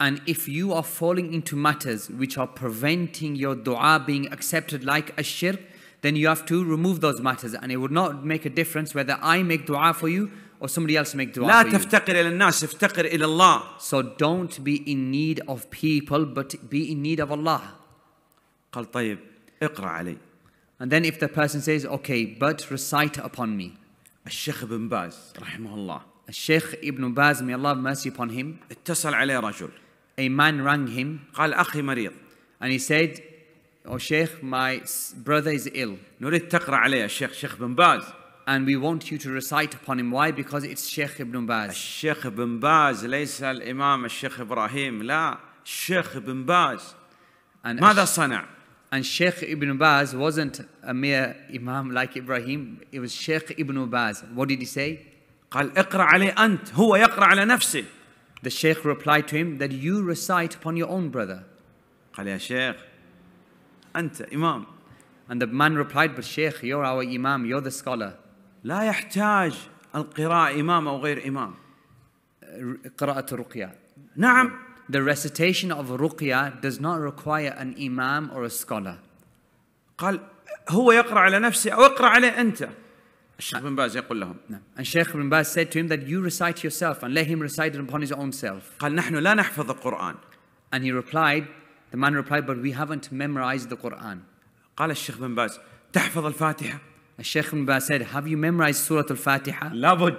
And if you are falling into matters which are preventing your dua being accepted like a shirk, then you have to remove those matters and it would not make a difference whether I make dua for you or somebody else make dua لا for تفتقر إلى الناس افتقر إلى الله So don't be in need of people but be in need of Allah قال طيب اقرأ علي And then if the person says okay but recite upon me الشيخ ابن باز رحمه الله الشيخ ابن باز may Allah have mercy upon him اتصل عليه رجل A man rang him قال أخي مريض And he said Oh Sheikh, my brother is ill. نريد تقرأ عليه الشيخ شيخ بن باز. And we want you to recite upon him. Why? Because it's Sheikh Ibn Baz. الشيخ بن باز ليس الإمام الشيخ إبراهيم لا الشيخ بن باز. And ماذا صنع؟ And Sheikh Ibn Baz wasn't a mere Imam like Ibrahim. It was Sheikh Ibn Baz. What did he say? قال اقرأ عليه أنت. هو يقرأ على نفسه. The Sheikh replied to him that you recite upon your own brother. قال يا شيخ Anta, Imam. And the man replied, But sheik you're our Imam, you're the scholar. لا يحتاج القراءة إمام أو غير إمام. Uh, قراءة الرقية. نعم. The recitation of ruqya does not require an imam or a scholar. قال هو يقرأ على نفسه أو اقرأ عليه أنت. الشيخ بن باز يقول لهم نعم and Sheikh bin Baz said to him that you recite yourself and let him recite it upon his own self قال نحن لا نحفظ القرآن and he replied the man replied, but we haven't memorized the Quran. قال الشيخ بن باز تحفظ الفاتحة الشيخ بن باز said, have you memorized Surah Al-Fatiha? لابد.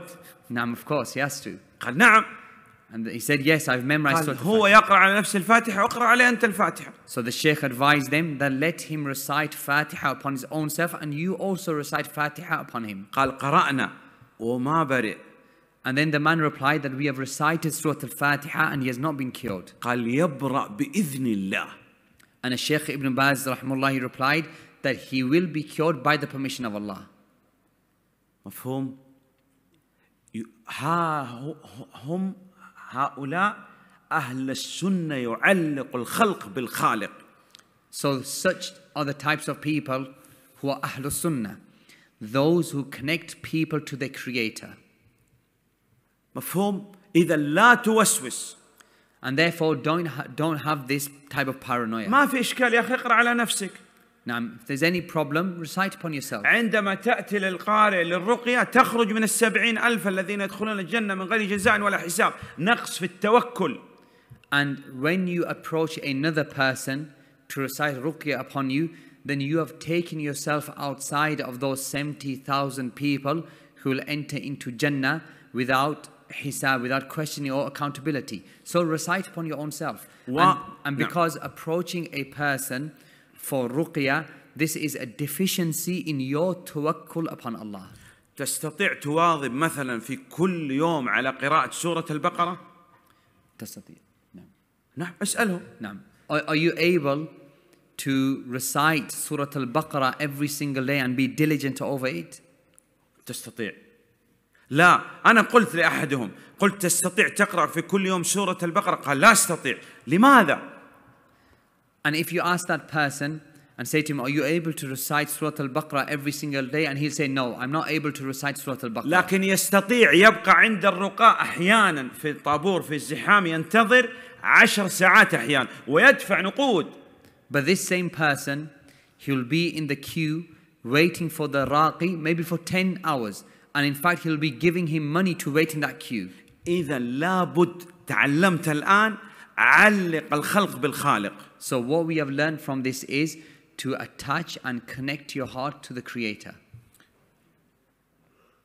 نعم, of course, he has to. قال نعم. And he said, yes, I've memorized Surah هو يقرأ على نفس الفاتحة واقرأ عليه أنت الفاتحة. So the Sheikh advised them that let him recite Fatiha upon his own self and you also recite Fatiha upon him. قال قرأنا وما برئ and then the man replied that we have recited Surah Al-Fatiha and he has not been killed. قال يبرأ بإذن الله. And the Sheikh Ibn Baz rahimullah, he replied that he will be cured by the permission of Allah. مفهوم؟ ها هم هؤلاء أهل السنة يعلق الخلق بالخالق. So such are the types of people who are Ahlul Sunnah, those who connect people to their Creator. مفهوم اذا لا توسوس and therefore don't ha- don't have this type of paranoia ما في اشكال يا اخي اقرا على نفسك نعم if there's any problem recite upon yourself عندما تأتي للقارئ تخرج من السبعين ألف الذين يدخلون من غير جزاء ولا حساب نقص في التوكل and when you approach another person to recite ruqya upon you then you have taken yourself outside of those 70,000 people who will enter into Jannah without hisab, without questioning or accountability. So recite upon your own self. What? And, and because no. approaching a person for ruqya, this is a deficiency in your tawakkul upon Allah. تستطيع تواظب مثلا في كل يوم على قراءة سورة البقرة؟ تستطيع نعم نعم اسأله نعم Are you able to recite سورة al every single day and be diligent over it? تستطيع لا أنا قلت لأحدهم قلت تستطيع تقرأ في كل يوم سورة البقرة قال لا أستطيع لماذا؟ And if you ask that person and say to him, are you able to recite Surah Al-Baqarah every single day? And he'll say, no, I'm not able to recite Surah Al-Baqarah. لكن يستطيع يبقى عند الرقاء أحيانا في الطابور في الزحام ينتظر عشر ساعات أحيانا ويدفع نقود. But this same person, he'll be in the queue waiting for the raqi maybe for 10 hours. and in fact he'll be giving him money to wait in that queue إذا لابد تعلمت الآن علق الخلق بالخالق So what we have learned from this is to attach and connect your heart to the creator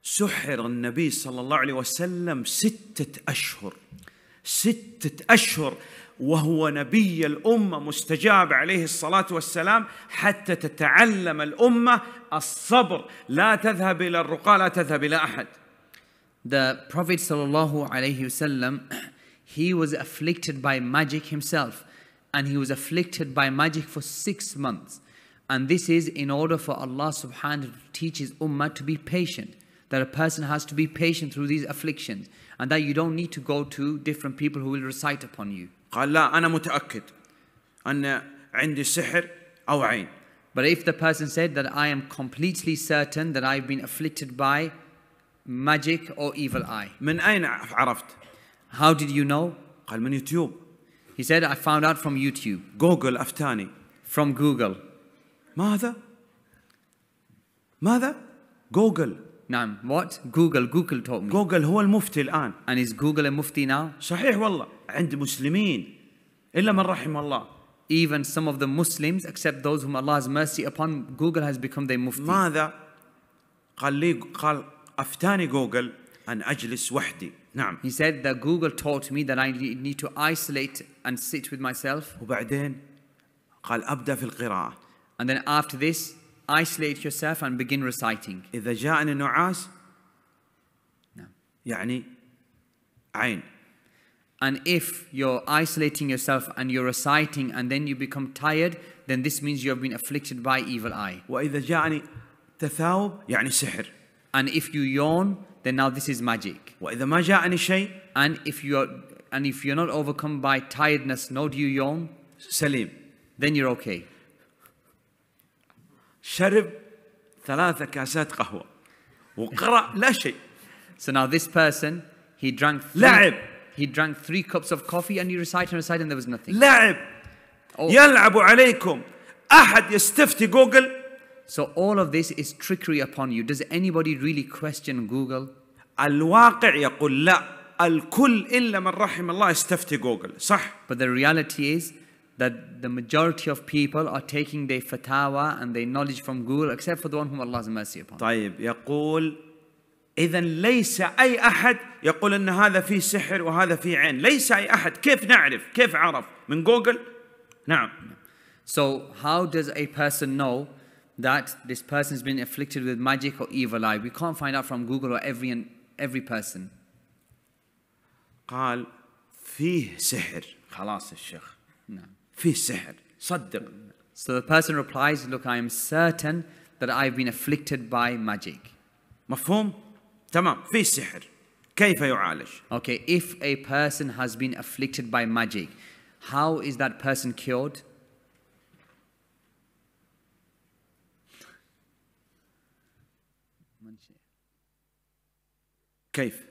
سحر النبي صلى الله عليه وسلم ستة أشهر ستة أشهر وهو نبي الامه مستجاب عليه الصلاه والسلام حتى تتعلم الامه الصبر لا تذهب الى الرقى لا تذهب الى احد. The Prophet sallallahu alayhi wasallam he was afflicted by magic himself and he was afflicted by magic for 6 months. And this is in order for Allah subhanahu wa ta'ala to teach his ummah to be patient. That a person has to be patient through these afflictions and that you don't need to go to different people who will recite upon you. قال لا أنا متأكد أن عندي سحر أو عين But if the person said that I am completely certain that I've been afflicted by magic or evil eye. من أين عرفت؟ How did you know? قال من يوتيوب. He said I found out from YouTube. جوجل أفتاني. From Google. ماذا؟ ماذا؟ جوجل. نعم. What? Google. Google taught me. جوجل هو المفتي الآن. And is Google a مفتي now? صحيح والله. عند مسلمين إلا من رحم الله even some of the Muslims except those whom Allah has mercy upon Google has become their mufti ماذا قال لي قال أفتاني جوجل أن أجلس وحدي نعم he said that Google taught me that I need to isolate and sit with myself وبعدين قال أبدأ في القراءة and then after this isolate yourself and begin reciting إذا جاءني نعاس نعم يعني عين And if you're isolating yourself and you're reciting and then you become tired, then this means you have been afflicted by evil eye. وإذا جاءني تثاوب يعني سحر. And if you yawn, then now this is magic. What is the جاءني shay? And if you're and if you're not overcome by tiredness, nor do you yawn. sālim, Then you're okay. شرب ثلاثة كاسات قهوة وقرأ لا شيء. So now this person he drank. لعب. He drank three cups of coffee and he recited and recited and there was nothing. لعب oh. يلعب عليكم أحد يستفتي جوجل So all of this is trickery upon you. Does anybody really question Google? الواقع يقول لا الكل إلا من رحم الله يستفتي جوجل صح But the reality is that the majority of people are taking their fatwa and their knowledge from Google except for the one whom Allah has mercy upon. طيب يقول إذا ليس أي أحد يقول أن هذا فيه سحر وهذا فيه عين ليس أي أحد كيف نعرف كيف عرف من جوجل نعم So how does a person know that this person has been afflicted with magic or evil eye? We can't find out from Google or every and every person. قال فيه سحر خلاص الشيخ نعم فيه سحر صدق So the person replies, look, I am certain that I've been afflicted by magic. مفهوم؟ تمام في سحر كيف يعالج okay if a person has been afflicted by magic how is that person cured كيف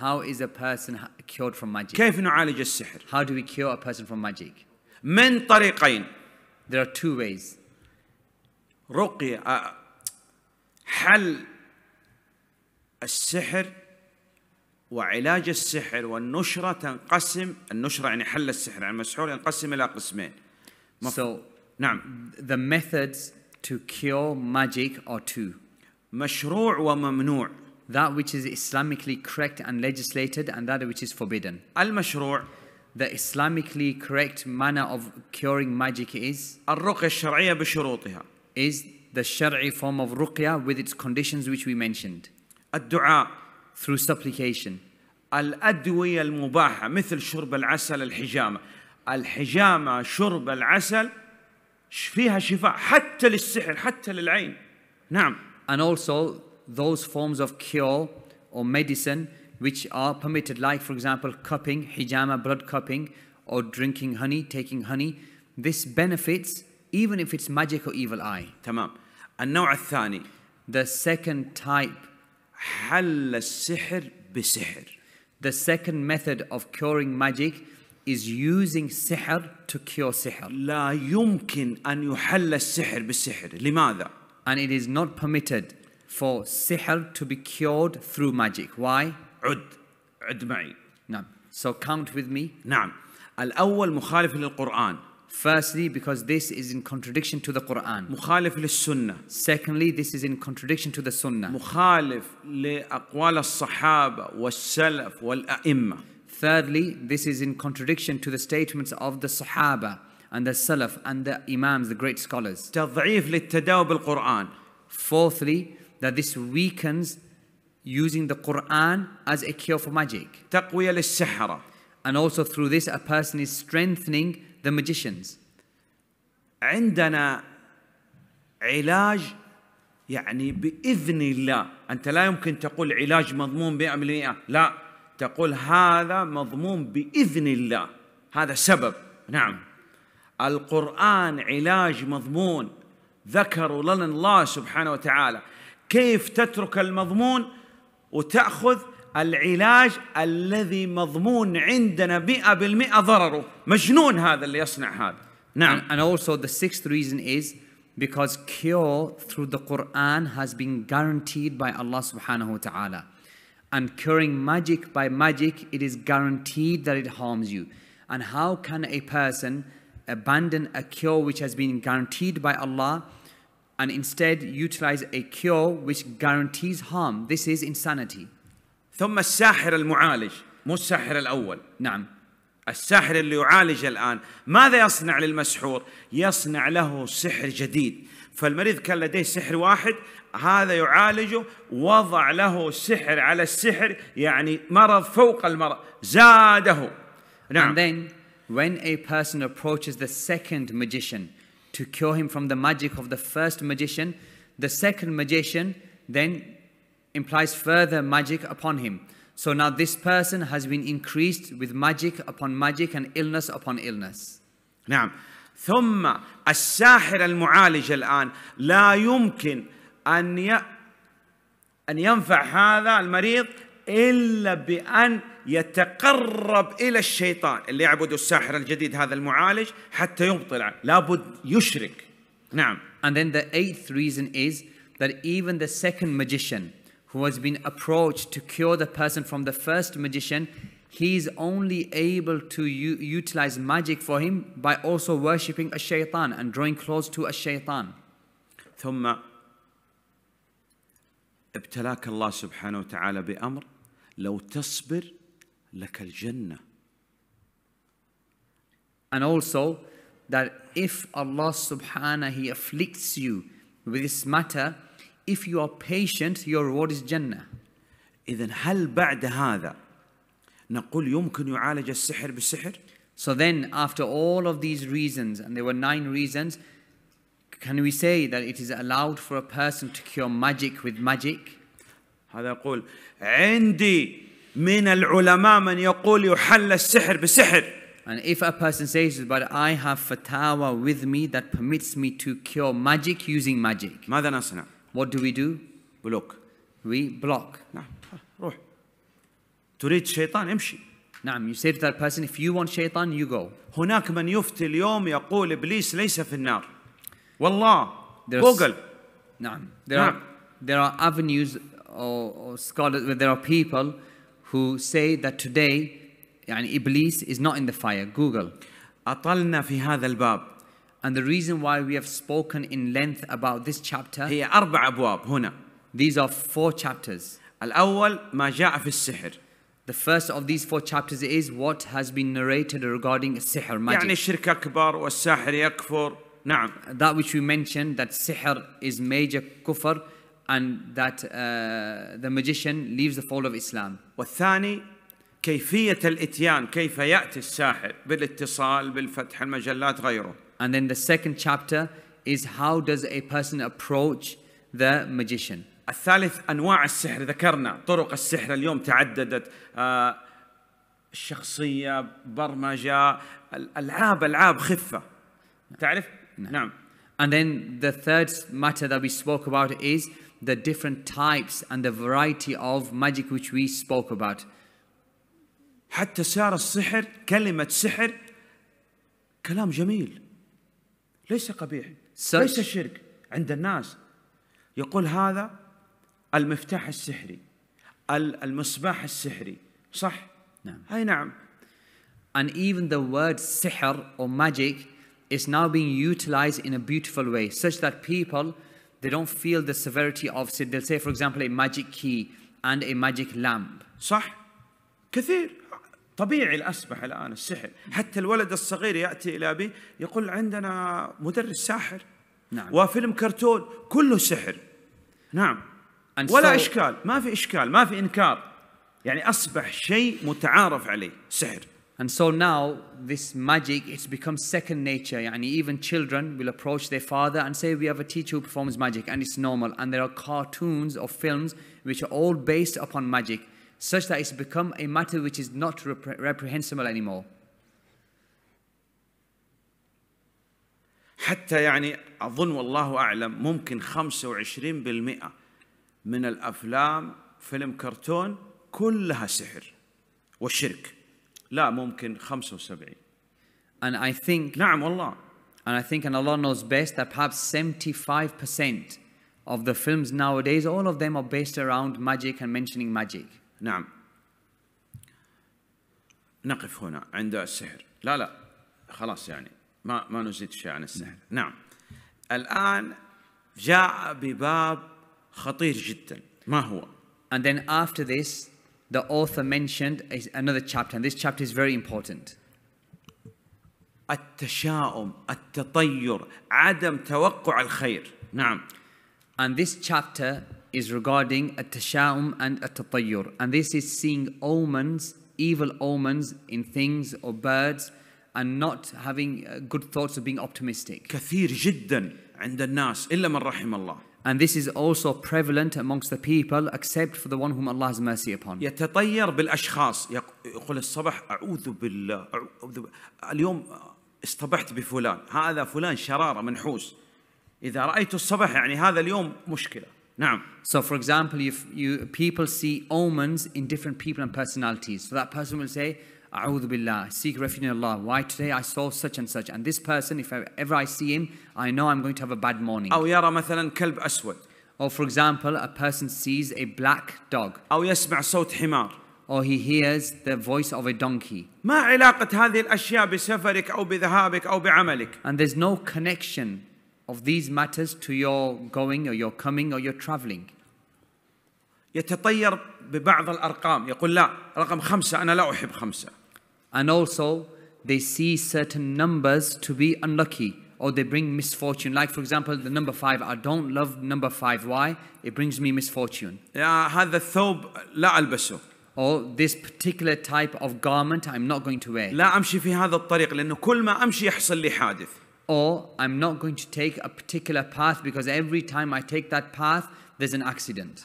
how is a person cured from magic? كيف نعالج السحر؟ How do we cure a person from magic? من طريقين. There are two ways. حل السحر وعلاج السحر والنشرة تنقسم النشرة يعني حل السحر عن المسحور ينقسم إلى قسمين so نعم the methods to cure magic are two مشروع وممنوع that which is Islamically correct and legislated and that which is forbidden المشروع the Islamically correct manner of curing magic is الرقية الشرعية بشروطها is the Sharia form of ruqya with its conditions which we mentioned. الدعاء through supplication. الأدوية المباحة مثل شرب العسل الحجامة. الحجامة شرب العسل فيها شفاء حتى للسحر حتى للعين. نعم. And also those forms of cure or medicine which are permitted like for example cupping, hijama, blood cupping or drinking honey, taking honey. This benefits even if it's magic or evil eye. تمام. النوع الثاني The second type حل السحر بسحر The second method of curing magic is using سحر to cure سحر لا يمكن أن يحل السحر بسحر لماذا؟ And it is not permitted for سحر to be cured through magic Why? عد عد معي نعم So count with me نعم الأول مخالف للقرآن Firstly, because this is in contradiction to the Quran. مخالف للسنة. Secondly, this is in contradiction to the Sunnah. مخالف لأقوال الصحابة والسلف والأئمة. Thirdly, this is in contradiction to the statements of the Sahaba and the Salaf and the Imams, the great scholars. تضعيف للتداوى بالقرآن. Fourthly, that this weakens using the Quran as a cure for magic. تقوية للسحرة. And also through this, a person is strengthening ذا ماجيشنز عندنا علاج يعني باذن الله انت لا يمكن تقول علاج مضمون 100% لا تقول هذا مضمون باذن الله هذا سبب نعم القران علاج مضمون ذكروا لنا الله سبحانه وتعالى كيف تترك المضمون وتاخذ العلاج الذي مضمون عندنا 100% ضرره مجنون هذا اللي يصنع هذا نعم and, and also the sixth reason is because cure through the Quran has been guaranteed by Allah subhanahu wa ta'ala and curing magic by magic it is guaranteed that it harms you and how can a person abandon a cure which has been guaranteed by Allah and instead utilize a cure which guarantees harm this is insanity ثم الساحر المعالج مو الساحر الأول نعم الساحر اللي يعالج الآن ماذا يصنع للمسحور يصنع له سحر جديد فالمريض كان لديه سحر واحد هذا يعالجه وضع له سحر على السحر يعني مرض فوق المرض زاده نعم And then when a person approaches the second magician to cure him from the magic of the first magician the second magician then implies further magic upon him. So now this person has been increased with magic upon magic and illness upon illness. نعم ثم الساحر المعالج الآن لا يمكن أن ي... أن ينفع هذا المريض إلا بأن يتقرب إلى الشيطان اللي يعبد الساحر الجديد هذا المعالج حتى يبطل عنه لابد يشرك نعم And then the eighth reason is that even the second magician who has been approached to cure the person from the first magician, he is only able to u- utilize magic for him by also worshipping a shaitan and drawing close to a shaitan. ثم ابتلاك الله سبحانه وتعالى بأمر لو تصبر لك الجنة. And also that if Allah subhanahu he afflicts you with this matter if you are patient your reward is Jannah إذا هل بعد هذا نقول يمكن يعالج السحر بالسحر So then after all of these reasons and there were nine reasons can we say that it is allowed for a person to cure magic with magic هذا يقول عندي من العلماء من يقول يحل السحر بسحر And if a person says, but I have fatawa with me that permits me to cure magic using magic. ماذا نصنع؟ what do we do? look. We block. نعم روح. تريد شيطان امشي. نعم you say to that person if you want شيطان you go. هناك من يفتي اليوم يقول ابليس ليس في النار. والله جوجل. نعم. There نعم. Are, there are avenues or, or scholars there are people who say that today يعني ابليس is not in the fire. Google. أطلنا في هذا الباب. And the reason why we have spoken in length about this chapter هي أربع أبواب هنا. These are four chapters. الأول ما جاء في السحر. The first of these four chapters is what has been narrated regarding sihr, magic. يعني الشرك أكبر والساحر يكفر. نعم. That which we mentioned that sihr is major kufr and that uh, the magician leaves the fold of Islam. والثاني كيفية الإتيان كيف يأتي الساحر بالاتصال بالفتح المجلات غيره. And then the second chapter is how does a person approach the magician. الثالث انواع السحر ذكرنا طرق السحر اليوم تعددت الشخصيه برمجه العاب العاب خفه تعرف نعم and then the third matter that we spoke about is the different types and the variety of magic which we spoke about حتى صار السحر كلمه سحر كلام جميل ليس قبيح ليس شرك عند الناس يقول هذا المفتاح السحري المصباح السحري صح نعم اي نعم and even the word سحر or magic is now being utilized in a beautiful way such that people they don't feel the severity of it they'll say for example a magic key and a magic lamp صح كثير طبيعي الأسبح الآن السحر حتى الولد الصغير يأتي إلى أبي يقول عندنا مدرس ساحر نعم. وفيلم كرتون كله سحر نعم And ولا so... إشكال ما في إشكال ما في إنكار يعني أصبح شيء متعارف عليه سحر And so now this magic it's become second nature. يعني even children will approach their father and say we have a teacher who performs magic and it's normal. And there are cartoons or films which are all based upon magic. such that it's become a matter which is not repre reprehensible anymore. حتى يعني أظن والله أعلم ممكن 25% من الأفلام فيلم كرتون كلها سحر والشرك لا ممكن 75 and I think نعم والله and I think and Allah knows best that perhaps 75% of the films nowadays all of them are based around magic and mentioning magic نعم نقف هنا عند السحر لا لا خلاص يعني ما ما نزيد شيء عن السحر نعم, نعم. الآن جاء بباب خطير جدا ما هو And then after this the author mentioned another chapter and this chapter is very important التشاؤم التطير عدم توقع الخير نعم and this chapter is regarding at-tasha'um and at-tatayyur. And this is seeing omens, evil omens in things or birds and not having uh, good thoughts of being optimistic. كثير جدا عند الناس إلا من رحم الله. And this is also prevalent amongst the people except for the one whom Allah has mercy upon. يتطير بالأشخاص يقول الصبح أعوذ بالله اليوم اصطبحت بفلان هذا فلان شرارة منحوس إذا رأيت الصبح يعني هذا اليوم مشكلة now, so for example, if you people see omens in different people and personalities, so that person will say, "A'udhu billah, seek refuge in Allah." Why today I saw such and such, and this person, if I, ever I see him, I know I'm going to have a bad morning. أو يرى مثلا كلب أسود. Or for example, a person sees a black dog. أو يسمع صوت حمار. Or he hears the voice of a donkey. ما علاقة هذه الأشياء بسفرك أو بذهابك أو بعملك؟ And there's no connection of these matters to your going or your coming or your traveling. يتطير ببعض الأرقام يقول لا رقم خمسة أنا لا أحب خمسة. And also they see certain numbers to be unlucky or they bring misfortune. Like for example the number five. I don't love number five. Why? It brings me misfortune. هذا الثوب لا ألبسه. Or this particular type of garment I'm not going to wear. لا أمشي في هذا الطريق لأنه كل ما أمشي يحصل لي حادث or I'm not going to take a particular path because every time I take that path there's an accident.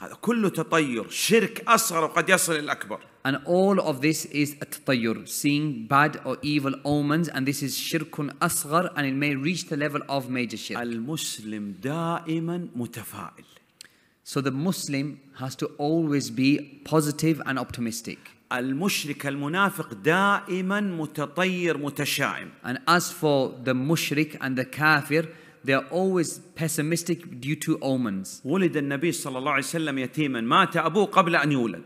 And all of this is a تطير, seeing bad or evil omens and this is shirkun asghar, and it may reach the level of major shirk. المسلم دائما متفائل. So the Muslim has to always be positive and optimistic. المشرك المنافق دائما متطير متشائم. And as for the mushrik and the kafir, they are always pessimistic due to omens. ولد النبي صلى الله عليه وسلم يتيما، مات أبوه قبل أن يولد.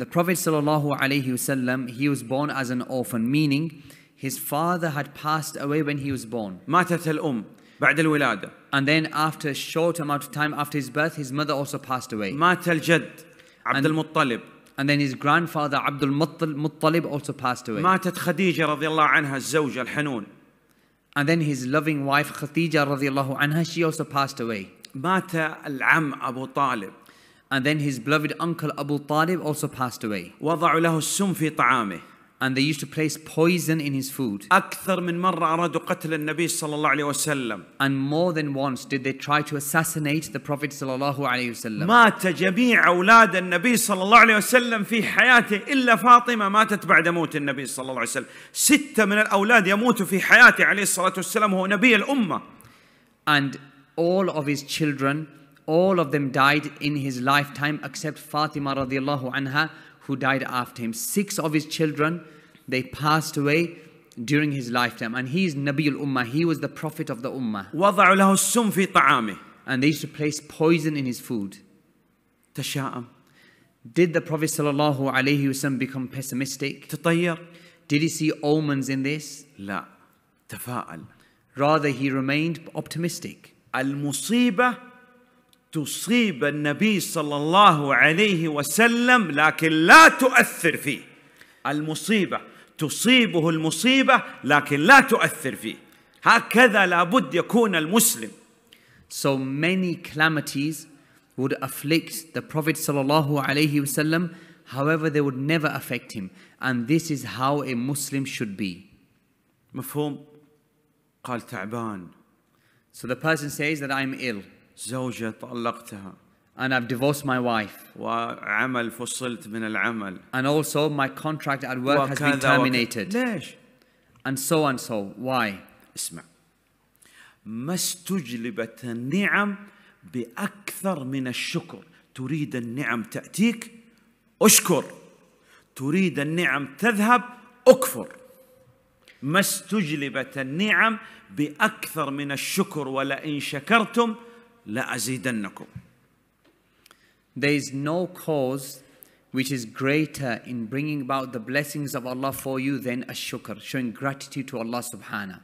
The Prophet صلى الله عليه وسلم, he was born as an orphan, meaning his father had passed away when he was born. ماتت الأم بعد الولادة. And then after a short amount of time after his birth, his mother also passed away. مات الجد عبد المطلب. And then his grandfather Abdul Muttalib also passed away. ماتت خديجة رضي الله عنها الزوجة الحنون. And then his loving wife Khadija رضي الله عنها she also passed away. مات العم أبو طالب. And then his beloved uncle Abu Talib also passed away. وضعوا له السم في طعامه and they used to place poison in his food. أكثر من مرة أرادوا قتل النبي صلى الله عليه وسلم. And more than once did they try to assassinate the Prophet صلى الله عليه وسلم. مات جميع أولاد النبي صلى الله عليه وسلم في حياته إلا فاطمة ماتت بعد موت النبي صلى الله عليه وسلم. ستة من الأولاد يموت في حياته عليه الصلاة والسلام هو نبي الأمة. And all of his children, all of them died in his lifetime except Fatima رضي الله عنها who died after him. Six of his children, they passed away during his lifetime. And he is Nabiul ummah He was the prophet of the Ummah. And they used to place poison in his food. Did the Prophet ﷺ become pessimistic? تطير. Did he see omens in this? لا. تفاءل. Rather, he remained optimistic. المصيبة تصيب النبي صلى الله عليه وسلم لكن لا تؤثر فيه المصيبه تصيبه المصيبه لكن لا تؤثر فيه هكذا لابد يكون المسلم So many calamities would afflict the Prophet صلى الله عليه وسلم however they would never affect him and this is how a Muslim should be مفهوم قال تعبان So the person says that I'm ill زوجة طلقتها and I've divorced my wife. وعمل فصلت من العمل. And also my contract at work has been terminated. ليش؟ And so and so. Why? اسمع. ما استجلبت النعم بأكثر من الشكر. تريد النعم تأتيك اشكر. تريد النعم تذهب اكفر. ما استجلبت النعم بأكثر من الشكر ولئن شكرتم لأزيدنكم There is no cause which is greater in bringing about the blessings of Allah for you than ash-shukr, showing gratitude to Allah subhanahu.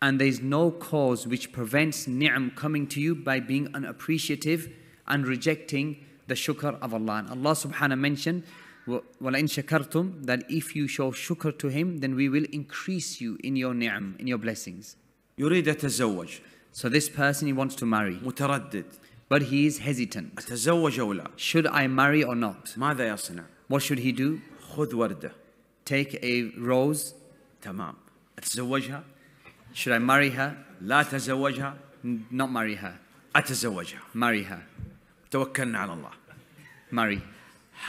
And there is no cause which prevents ni'am coming to you by being unappreciative and rejecting the shukr of Allah. And Allah subhanahu mentioned, وَلَإِن شَكَرْتُمْ That if you show shukr to Him, then we will increase you in your ni'am, in your blessings. يريد تزوج so this person he wants to marry. متردد. But he is hesitant. أتزوج أو لا؟ Should I marry or not? ماذا يصنع؟ What should he do? خذ وردة. Take a rose. تمام. أتزوجها؟ Should I marry her? لا تزوجها. Not marry her. أتزوجها. Marry her. توكلنا على الله. Marry.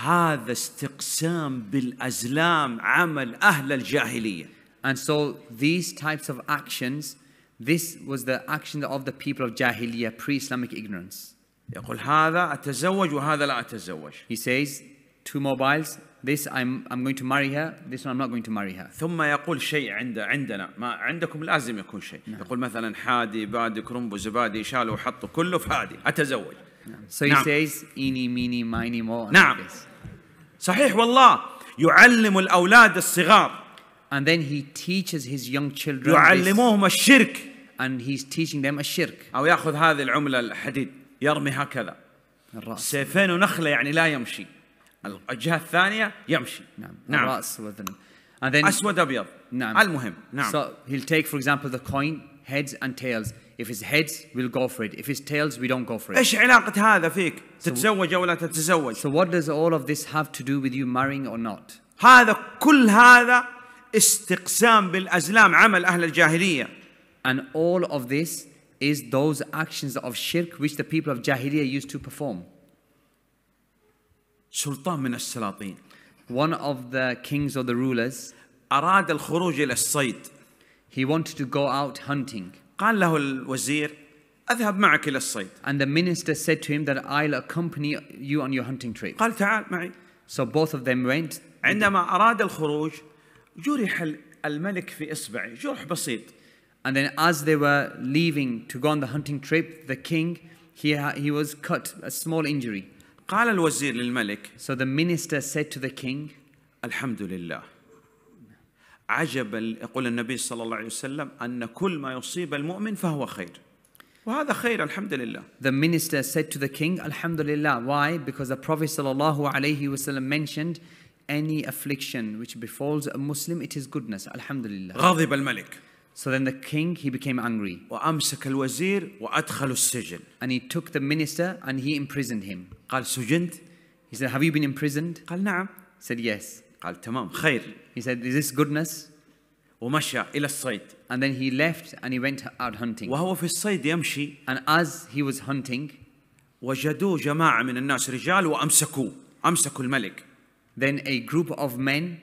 هذا استقسام بالأزلام عمل أهل الجاهلية. And so these types of actions this was the action of the people of Jahiliyyah, pre-Islamic ignorance. يقول هذا أتزوج وهذا لا أتزوج. He says, two mobiles, this I'm, I'm going to marry her, this one I'm not going to marry her. ثم يقول شيء عند عندنا ما عندكم لازم يكون شيء. نعم. يقول مثلا حادي بادي كرنبو زبادي شالوا وحطوا كله في هادي أتزوج. نعم. So he نعم. says, إني ميني مايني مو. نعم. صحيح والله يعلم الأولاد الصغار. And then he teaches his young children. يعلموهم الشرك. and he's teaching them الشرك أو يأخذ هذه العملة الحديد يرمي هكذا الرأس سيفين ونخلة يعني لا يمشي الجهة الثانية يمشي نعم, نعم. الرأس والذنب and then أسود أبيض نعم المهم نعم so he'll take for example the coin heads and tails If it's heads, we'll go for it. If it's tails, we don't go for it. ايش علاقة هذا فيك؟ تتزوج او لا تتزوج. So what does all of this have to do with you marrying or not? هذا كل هذا استقسام بالازلام عمل اهل الجاهلية. And all of this is those actions of shirk which the people of Jahiliyyah used to perform. سلطان من السلاطين one of the kings or the rulers أراد الخروج إلى الصيد he wanted to go out hunting قال له الوزير أذهب معك إلى الصيد and the minister said to him that I'll accompany you on your hunting trip قال تعال معي so both of them went عندما أراد الخروج جرح الملك في إصبعه جرح بسيط and then, as they were leaving to go on the hunting trip, the king he, he was cut a small injury. So the minister said to the king "Alhamdulillah." عجب يقول النبي صلى الله عليه وسلم أن كل ما يصيب المؤمن فهو خير وهذا خير الحمد لله The minister said to the king Alhamdulillah Why? Because the Prophet صلى الله عليه وسلم mentioned any affliction which befalls a Muslim it is goodness Alhamdulillah غضب الملك so then the king he became angry. وأمسك الوزير وأدخله السجن. And he took the minister and he imprisoned him. قال سجنت? He said, have you been imprisoned? قال نعم. He said yes. قال تمام خير. He said, is this goodness? ومشى إلى الصيد. And then he left and he went out hunting. وهو في الصيد يمشي. And as he was hunting, وجدوا جماعة من الناس رجال وأمسكوه. أمسكوا الملك. Then a group of men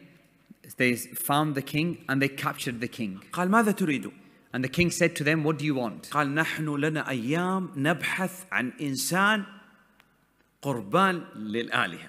they found the king and they captured the king قال ماذا تريد and the king said to them what do you want قال نحن لنا أيام نبحث عن إنسان قربان للآلهة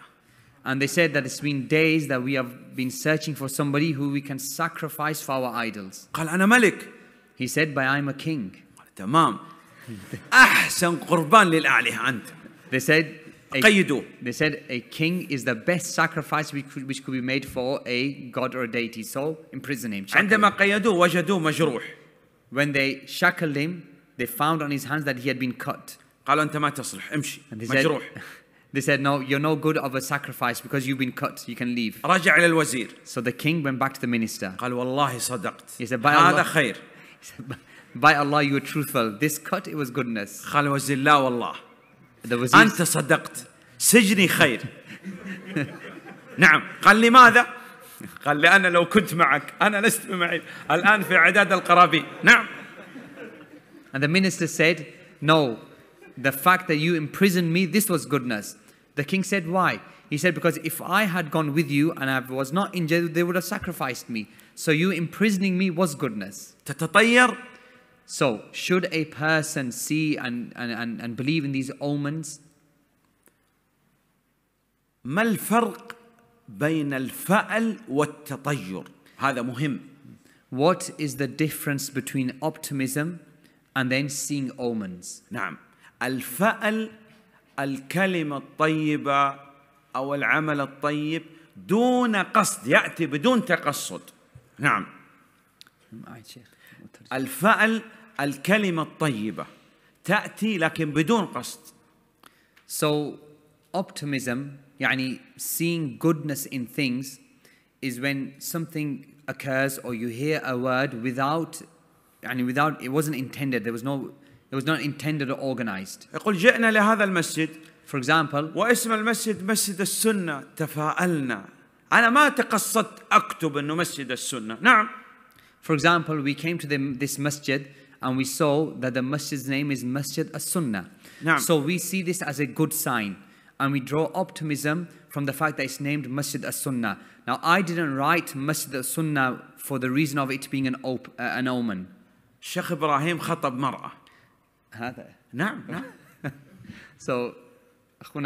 and they said that it's been days that we have been searching for somebody who we can sacrifice for our idols قال أنا ملك he said but I'm a king قال تمام [laughs] أحسن قربان للآلهة أنت they said قيدوه they said a king is the best sacrifice which could, which could be made for a god or a deity so imprison him عندما مجروح when they shackled him they found on his hands that he had been cut قالوا انت ما تصلح امشي مجروح said, [laughs] They said, no, you're no good of a sacrifice because you've been cut. You can leave. رجع إلى الوزير. So the king went back to the minister. قال والله صدقت. He said, by هذا Allah. خير. He [laughs] said, by Allah, you were truthful. This cut, it was goodness. قال الوزير لا والله. أنت صدقت سجني خير [laughs] نعم قال لماذا قال لأنا لو كنت معك أنا لست بمعين الآن في عداد القرابي نعم And the minister said no the fact that you imprisoned me this was goodness the king said why he said because if I had gone with you and I was not injured they would have sacrificed me so you imprisoning me was goodness تتطير so, should a person see and, and, and, and believe in these omens? ما الفرق بين والتطير؟ هذا مهم. What is the difference between optimism and then seeing omens? نعم. الفأل الكلمة الطيبة أو العمل الطيب دون قصد يأتي بدون تقصد. نعم. الفأل الكلمة الطيبة تأتي لكن بدون قصد. So optimism يعني seeing goodness in things is when something occurs or you hear a word without يعني without it wasn't intended there was no it was not intended or organized. يقول جئنا لهذا المسجد for example واسم المسجد مسجد السنة تفاءلنا أنا ما تقصدت أكتب أنه مسجد السنة نعم For example, we came to the, this masjid and we saw that the masjid's name is Masjid As Sunnah. So we see this as a good sign and we draw optimism from the fact that it's named Masjid As Sunnah. Now, I didn't write Masjid As Sunnah for the reason of it being an, op- uh, an omen. Sheikh Ibrahim خطب مرأة. [laughs] So,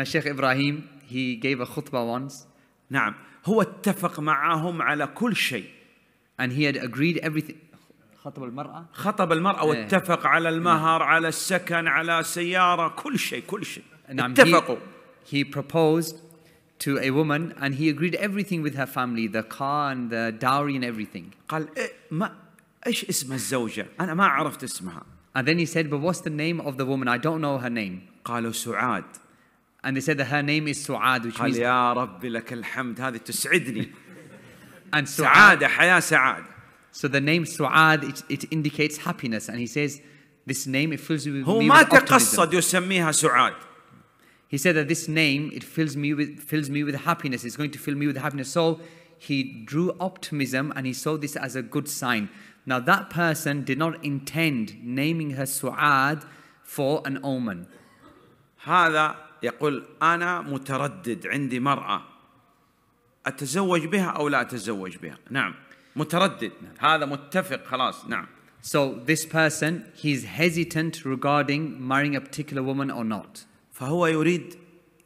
Sheikh Ibrahim he gave a khutbah once. نعم هو اتفق معهم على كل شيء. And he had agreed everything. خطب المرأة خطب المرأة واتفق على المهر على السكن على سيارة كل شيء كل شيء اتفقوا he, proposed to a woman and he agreed everything with her family the car and the dowry and everything قال ما ايش اسم الزوجة أنا ما عرفت اسمها and then he said but what's the name of the woman I don't know her name قالوا سعاد and they said that her name is سعاد which قال means يا رب لك الحمد هذه تسعدني and سعادة حياة سعادة So the name Su'ad, it, it indicates happiness. And he says, this name, it fills me with هو He said that this name, it fills me with, fills me with happiness. It's going to fill me with happiness. So he drew optimism and he saw this as a good sign. Now that person did not intend naming her Su'ad for an omen. هذا يقول أنا متردد عندي مرأة أتزوج بها أو لا أتزوج بها نعم متردد هذا متفق خلاص نعم So this person he is hesitant regarding marrying a particular woman or not. فهو يريد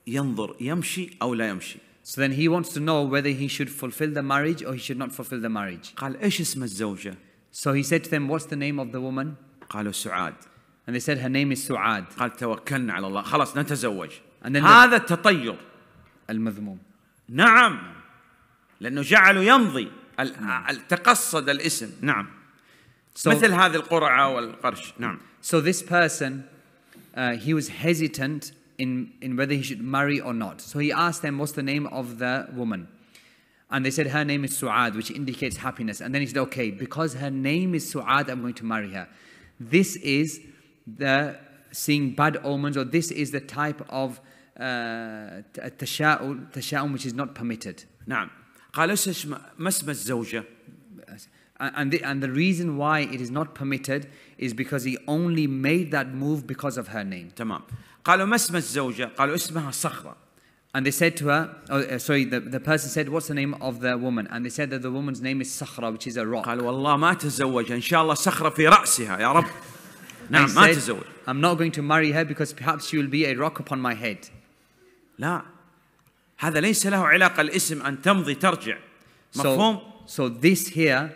ينظر يمشي أو لا يمشي. So then he wants to know whether he should fulfill the marriage or he should not fulfill the marriage. قال إيش اسم الزوجة؟ So he said to them, what's the name of the woman? قالوا سعاد. And they said her name is سعاد. قال توكلنا على الله خلاص نتزوج. And then هذا التطير. المذموم. نعم لأنه جعله يمضي تقصد الاسم نعم so, مثل هذه القرعة والقرش نعم So this person uh, he was hesitant in, in whether he should marry or not so he asked them what's the name of the woman and they said her name is Suad which indicates happiness and then he said okay because her name is Suad I'm going to marry her this is the seeing bad omens or this is the type of uh, تشاؤم which is not permitted نعم قال ايش ما اسم and the, and the reason why it is not permitted is because he only made that move because of her name تمام قالوا ما اسم الزوجة قالوا اسمها صخرة And they said to her, oh, uh, sorry, the, the person said, what's the name of the woman? And they said that the woman's name is Sakhra, which is a rock. قال والله ما تزوج إن شاء الله صخرة في رأسها يا رب. [laughs] نعم ما تزوج. I'm not going to marry her because perhaps she will be a rock upon my head. لا هذا ليس له علاقة الاسم أن تمضي ترجع مفهوم؟ So, so this here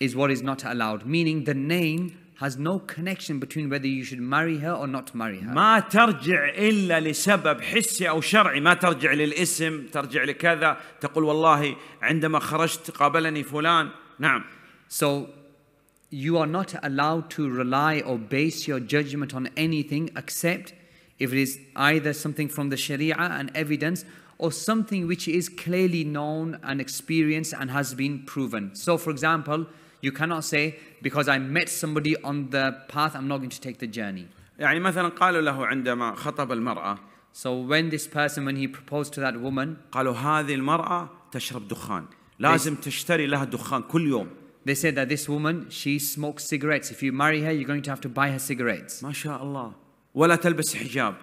is what is not allowed meaning the name has no connection between whether you should marry her or not marry her. ما ترجع الا لسبب حسي او شرعي، ما ترجع للاسم، ترجع لكذا، تقول والله عندما خرجت قابلني فلان، نعم. So you are not allowed to rely or base your judgment on anything except if it is either something from the Sharia and evidence or something which is clearly known and experienced and has been proven. So, for example, you cannot say, because I met somebody on the path, I'm not going to take the journey. So when this person, when he proposed to that woman, They said that this woman, she smokes cigarettes. If you marry her, you're going to have to buy her cigarettes. ولا تلبس حجاب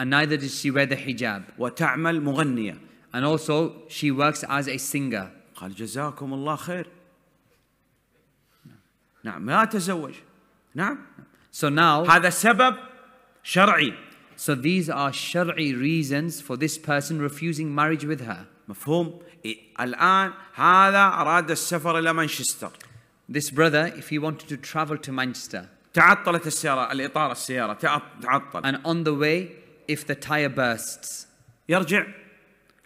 and neither did she wear the hijab. وتعمل مغنية. And also she works as a singer. قال جزاكم الله خير. نعم لا تزوج. نعم. So now هذا سبب شرعي. So these are شرعي reasons for this person refusing marriage with her. مفهوم؟ الآن هذا أراد السفر إلى مانشستر. This brother, if he wanted to travel to Manchester. تعطلت السيارة الإطار السيارة تعطل. And on the way if the tire bursts. يرجع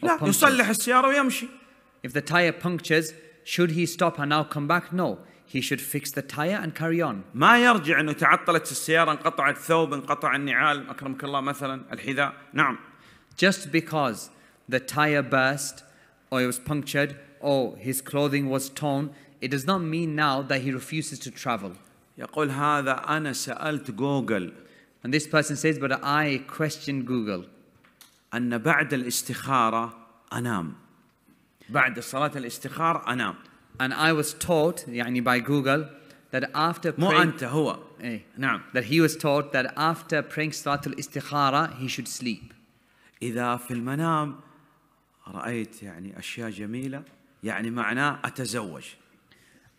لا يصلح السيارة ويمشي. If the tire punctures, should he stop and now come back? No. He should fix the tire and carry on. ما يرجع انه تعطلت السيارة انقطع الثوب انقطع النعال اكرمك الله مثلا الحذاء نعم. Just because the tire burst or it was punctured or his clothing was torn it does not mean now that he refuses to travel. يقول هذا انا سألت جوجل and this person says, but I question Google. أن بعد الاستخارة أنام. بعد صلاة الاستخارة أنام. And I was taught يعني by Google that after praying, مو أنت هو. إيه. نعم. That he was taught that after praying صلاة الاستخارة he should sleep. إذا في المنام رأيت يعني أشياء جميلة يعني معناه أتزوج.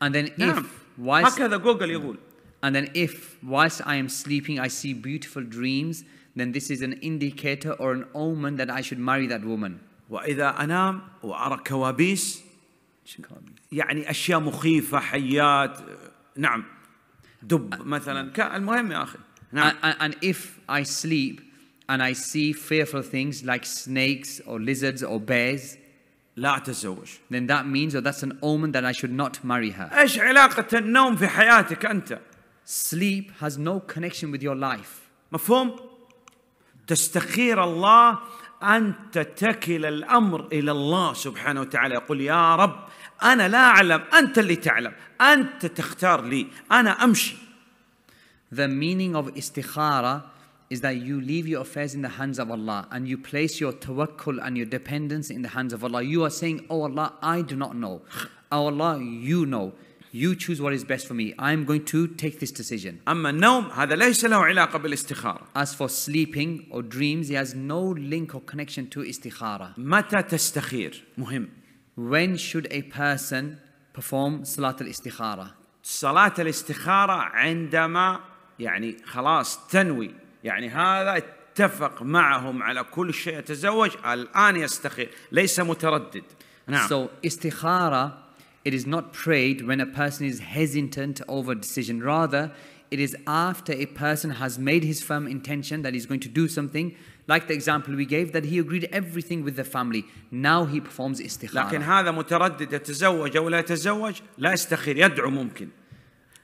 And then نعم. if هكذا جوجل يقول. And then, if whilst I am sleeping, I see beautiful dreams, then this is an indicator or an omen that I should marry that woman. وإذا أنام وأرى كوابيس يعني أشياء مخيفة حيات نعم دب مثلا المهم يا أخي نعم and, and if I sleep and I see fearful things like snakes or lizards or bears لا أتزوج then that means or that's an omen that I should not marry her ايش علاقة النوم في حياتك أنت sleep has no connection with your life. مفهوم؟ تستخير الله أن تتكل الأمر إلى الله سبحانه وتعالى يقول يا رب أنا لا أعلم أنت اللي تعلم أنت تختار لي أنا أمشي The meaning of istikhara is that you leave your affairs in the hands of Allah and you place your tawakkul and your dependence in the hands of Allah. You are saying, Oh Allah, I do not know. [laughs] Oh Allah, you know. You choose what is best for me. I'm going to take this decision. أما النوم هذا ليس له علاقة بالاستخارة. As for sleeping or dreams, it has no link or connection to استخارة. متى تستخير؟ مهم. When should a person perform صلاة الاستخارة؟ صلاة الاستخارة عندما يعني خلاص تنوي يعني هذا اتفق معهم على كل شيء يتزوج الآن يستخير ليس متردد نعم. So استخارة it is not prayed when a person is hesitant over a decision. Rather, it is after a person has made his firm intention that he's going to do something, like the example we gave, that he agreed everything with the family. Now he performs istikhara.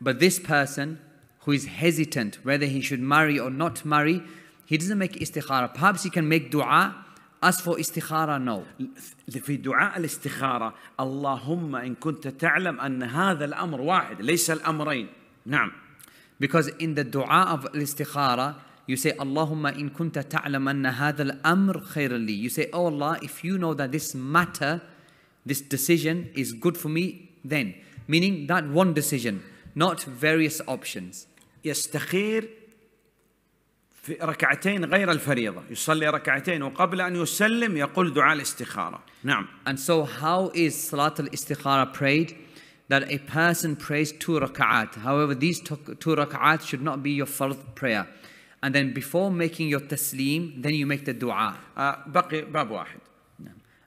But this person who is hesitant whether he should marry or not marry, he doesn't make istikhara. Perhaps he can make dua As for استخارة no. في دعاء الاستخارة اللهم إن كنت تعلم أن هذا الأمر واحد ليس الأمرين نعم Because in the دعاء of الاستخارة You say اللهم إن كنت تعلم أن هذا الأمر خير لي You say oh Allah if you know that this matter This decision is good for me then Meaning that one decision Not various options يستخير في ركعتين غير الفريضة يصلي ركعتين وقبل أن يسلم يقول دعاء الاستخارة نعم And so how is صلاة الاستخارة prayed? That a person prays two rak'at. However, these two rak'at should not be your first prayer. And then before making your تسليم then you make the dua. بقي باب واحد.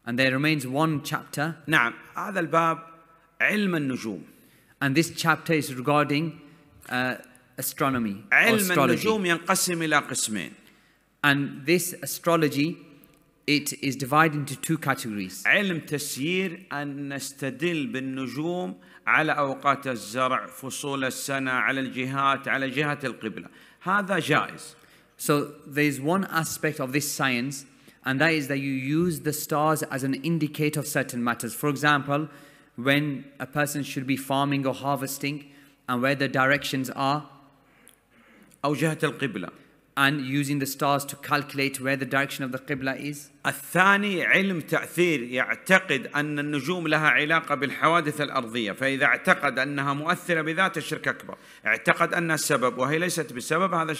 And there remains one chapter. نعم هذا الباب علم النجوم. And this chapter is regarding uh, astronomy. علم النجوم ينقسم إلى قسمين. And this astrology, it is divided into two categories. علم تسيير أن نستدل بالنجوم على أوقات الزرع، فصول السنة، على الجهات، على جهة القبلة. هذا جائز. So there's one aspect of this science and that is that you use the stars as an indicator of certain matters. For example, when a person should be farming or harvesting and where the directions are, أو جهة القبلة and using the stars to calculate where the direction of the qibla is. الثاني علم تأثير يعتقد أن النجوم لها علاقة بالحوادث الأرضية فإذا اعتقد أنها مؤثرة بذات الشرك أكبر اعتقد أنها وهي ليست بسبب هذا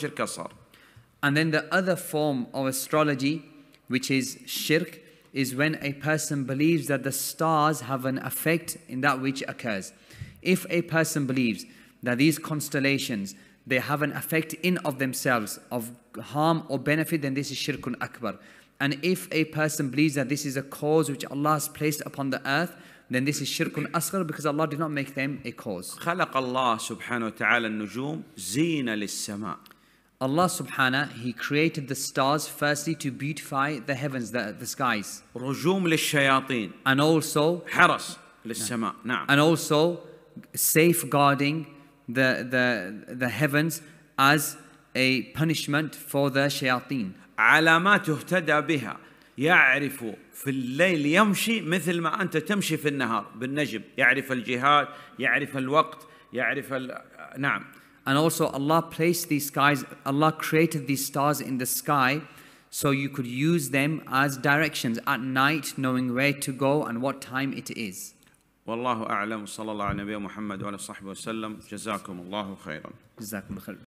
And then the other form of astrology which is shirk is when a person believes that the stars have an effect in that which occurs. If a person believes that these constellations they have an effect in of themselves of harm or benefit, then this is shirkun akbar. And if a person believes that this is a cause which Allah has placed upon the earth, then this is shirkun asghar because Allah did not make them a cause. خلق الله سبحانه وتعالى النجوم زينة للسماء. Allah subhanahu he created the stars firstly to beautify the heavens the, the skies. رجوم للشياطين. And also حرس للسماء. نعم. And also safeguarding the, the, the heavens as a punishment for the shayateen. علامات يهتدى بها يعرف في الليل يمشي مثل ما أنت تمشي في النهار بالنجم يعرف الجهاد يعرف الوقت يعرف ال... نعم And also Allah placed these skies, Allah created these stars in the sky so you could use them as directions at night knowing where to go and what time it is. والله أعلم صلى الله على نبينا محمد وعلى صحبه وسلم جزاكم الله خيرا جزاكم الله خير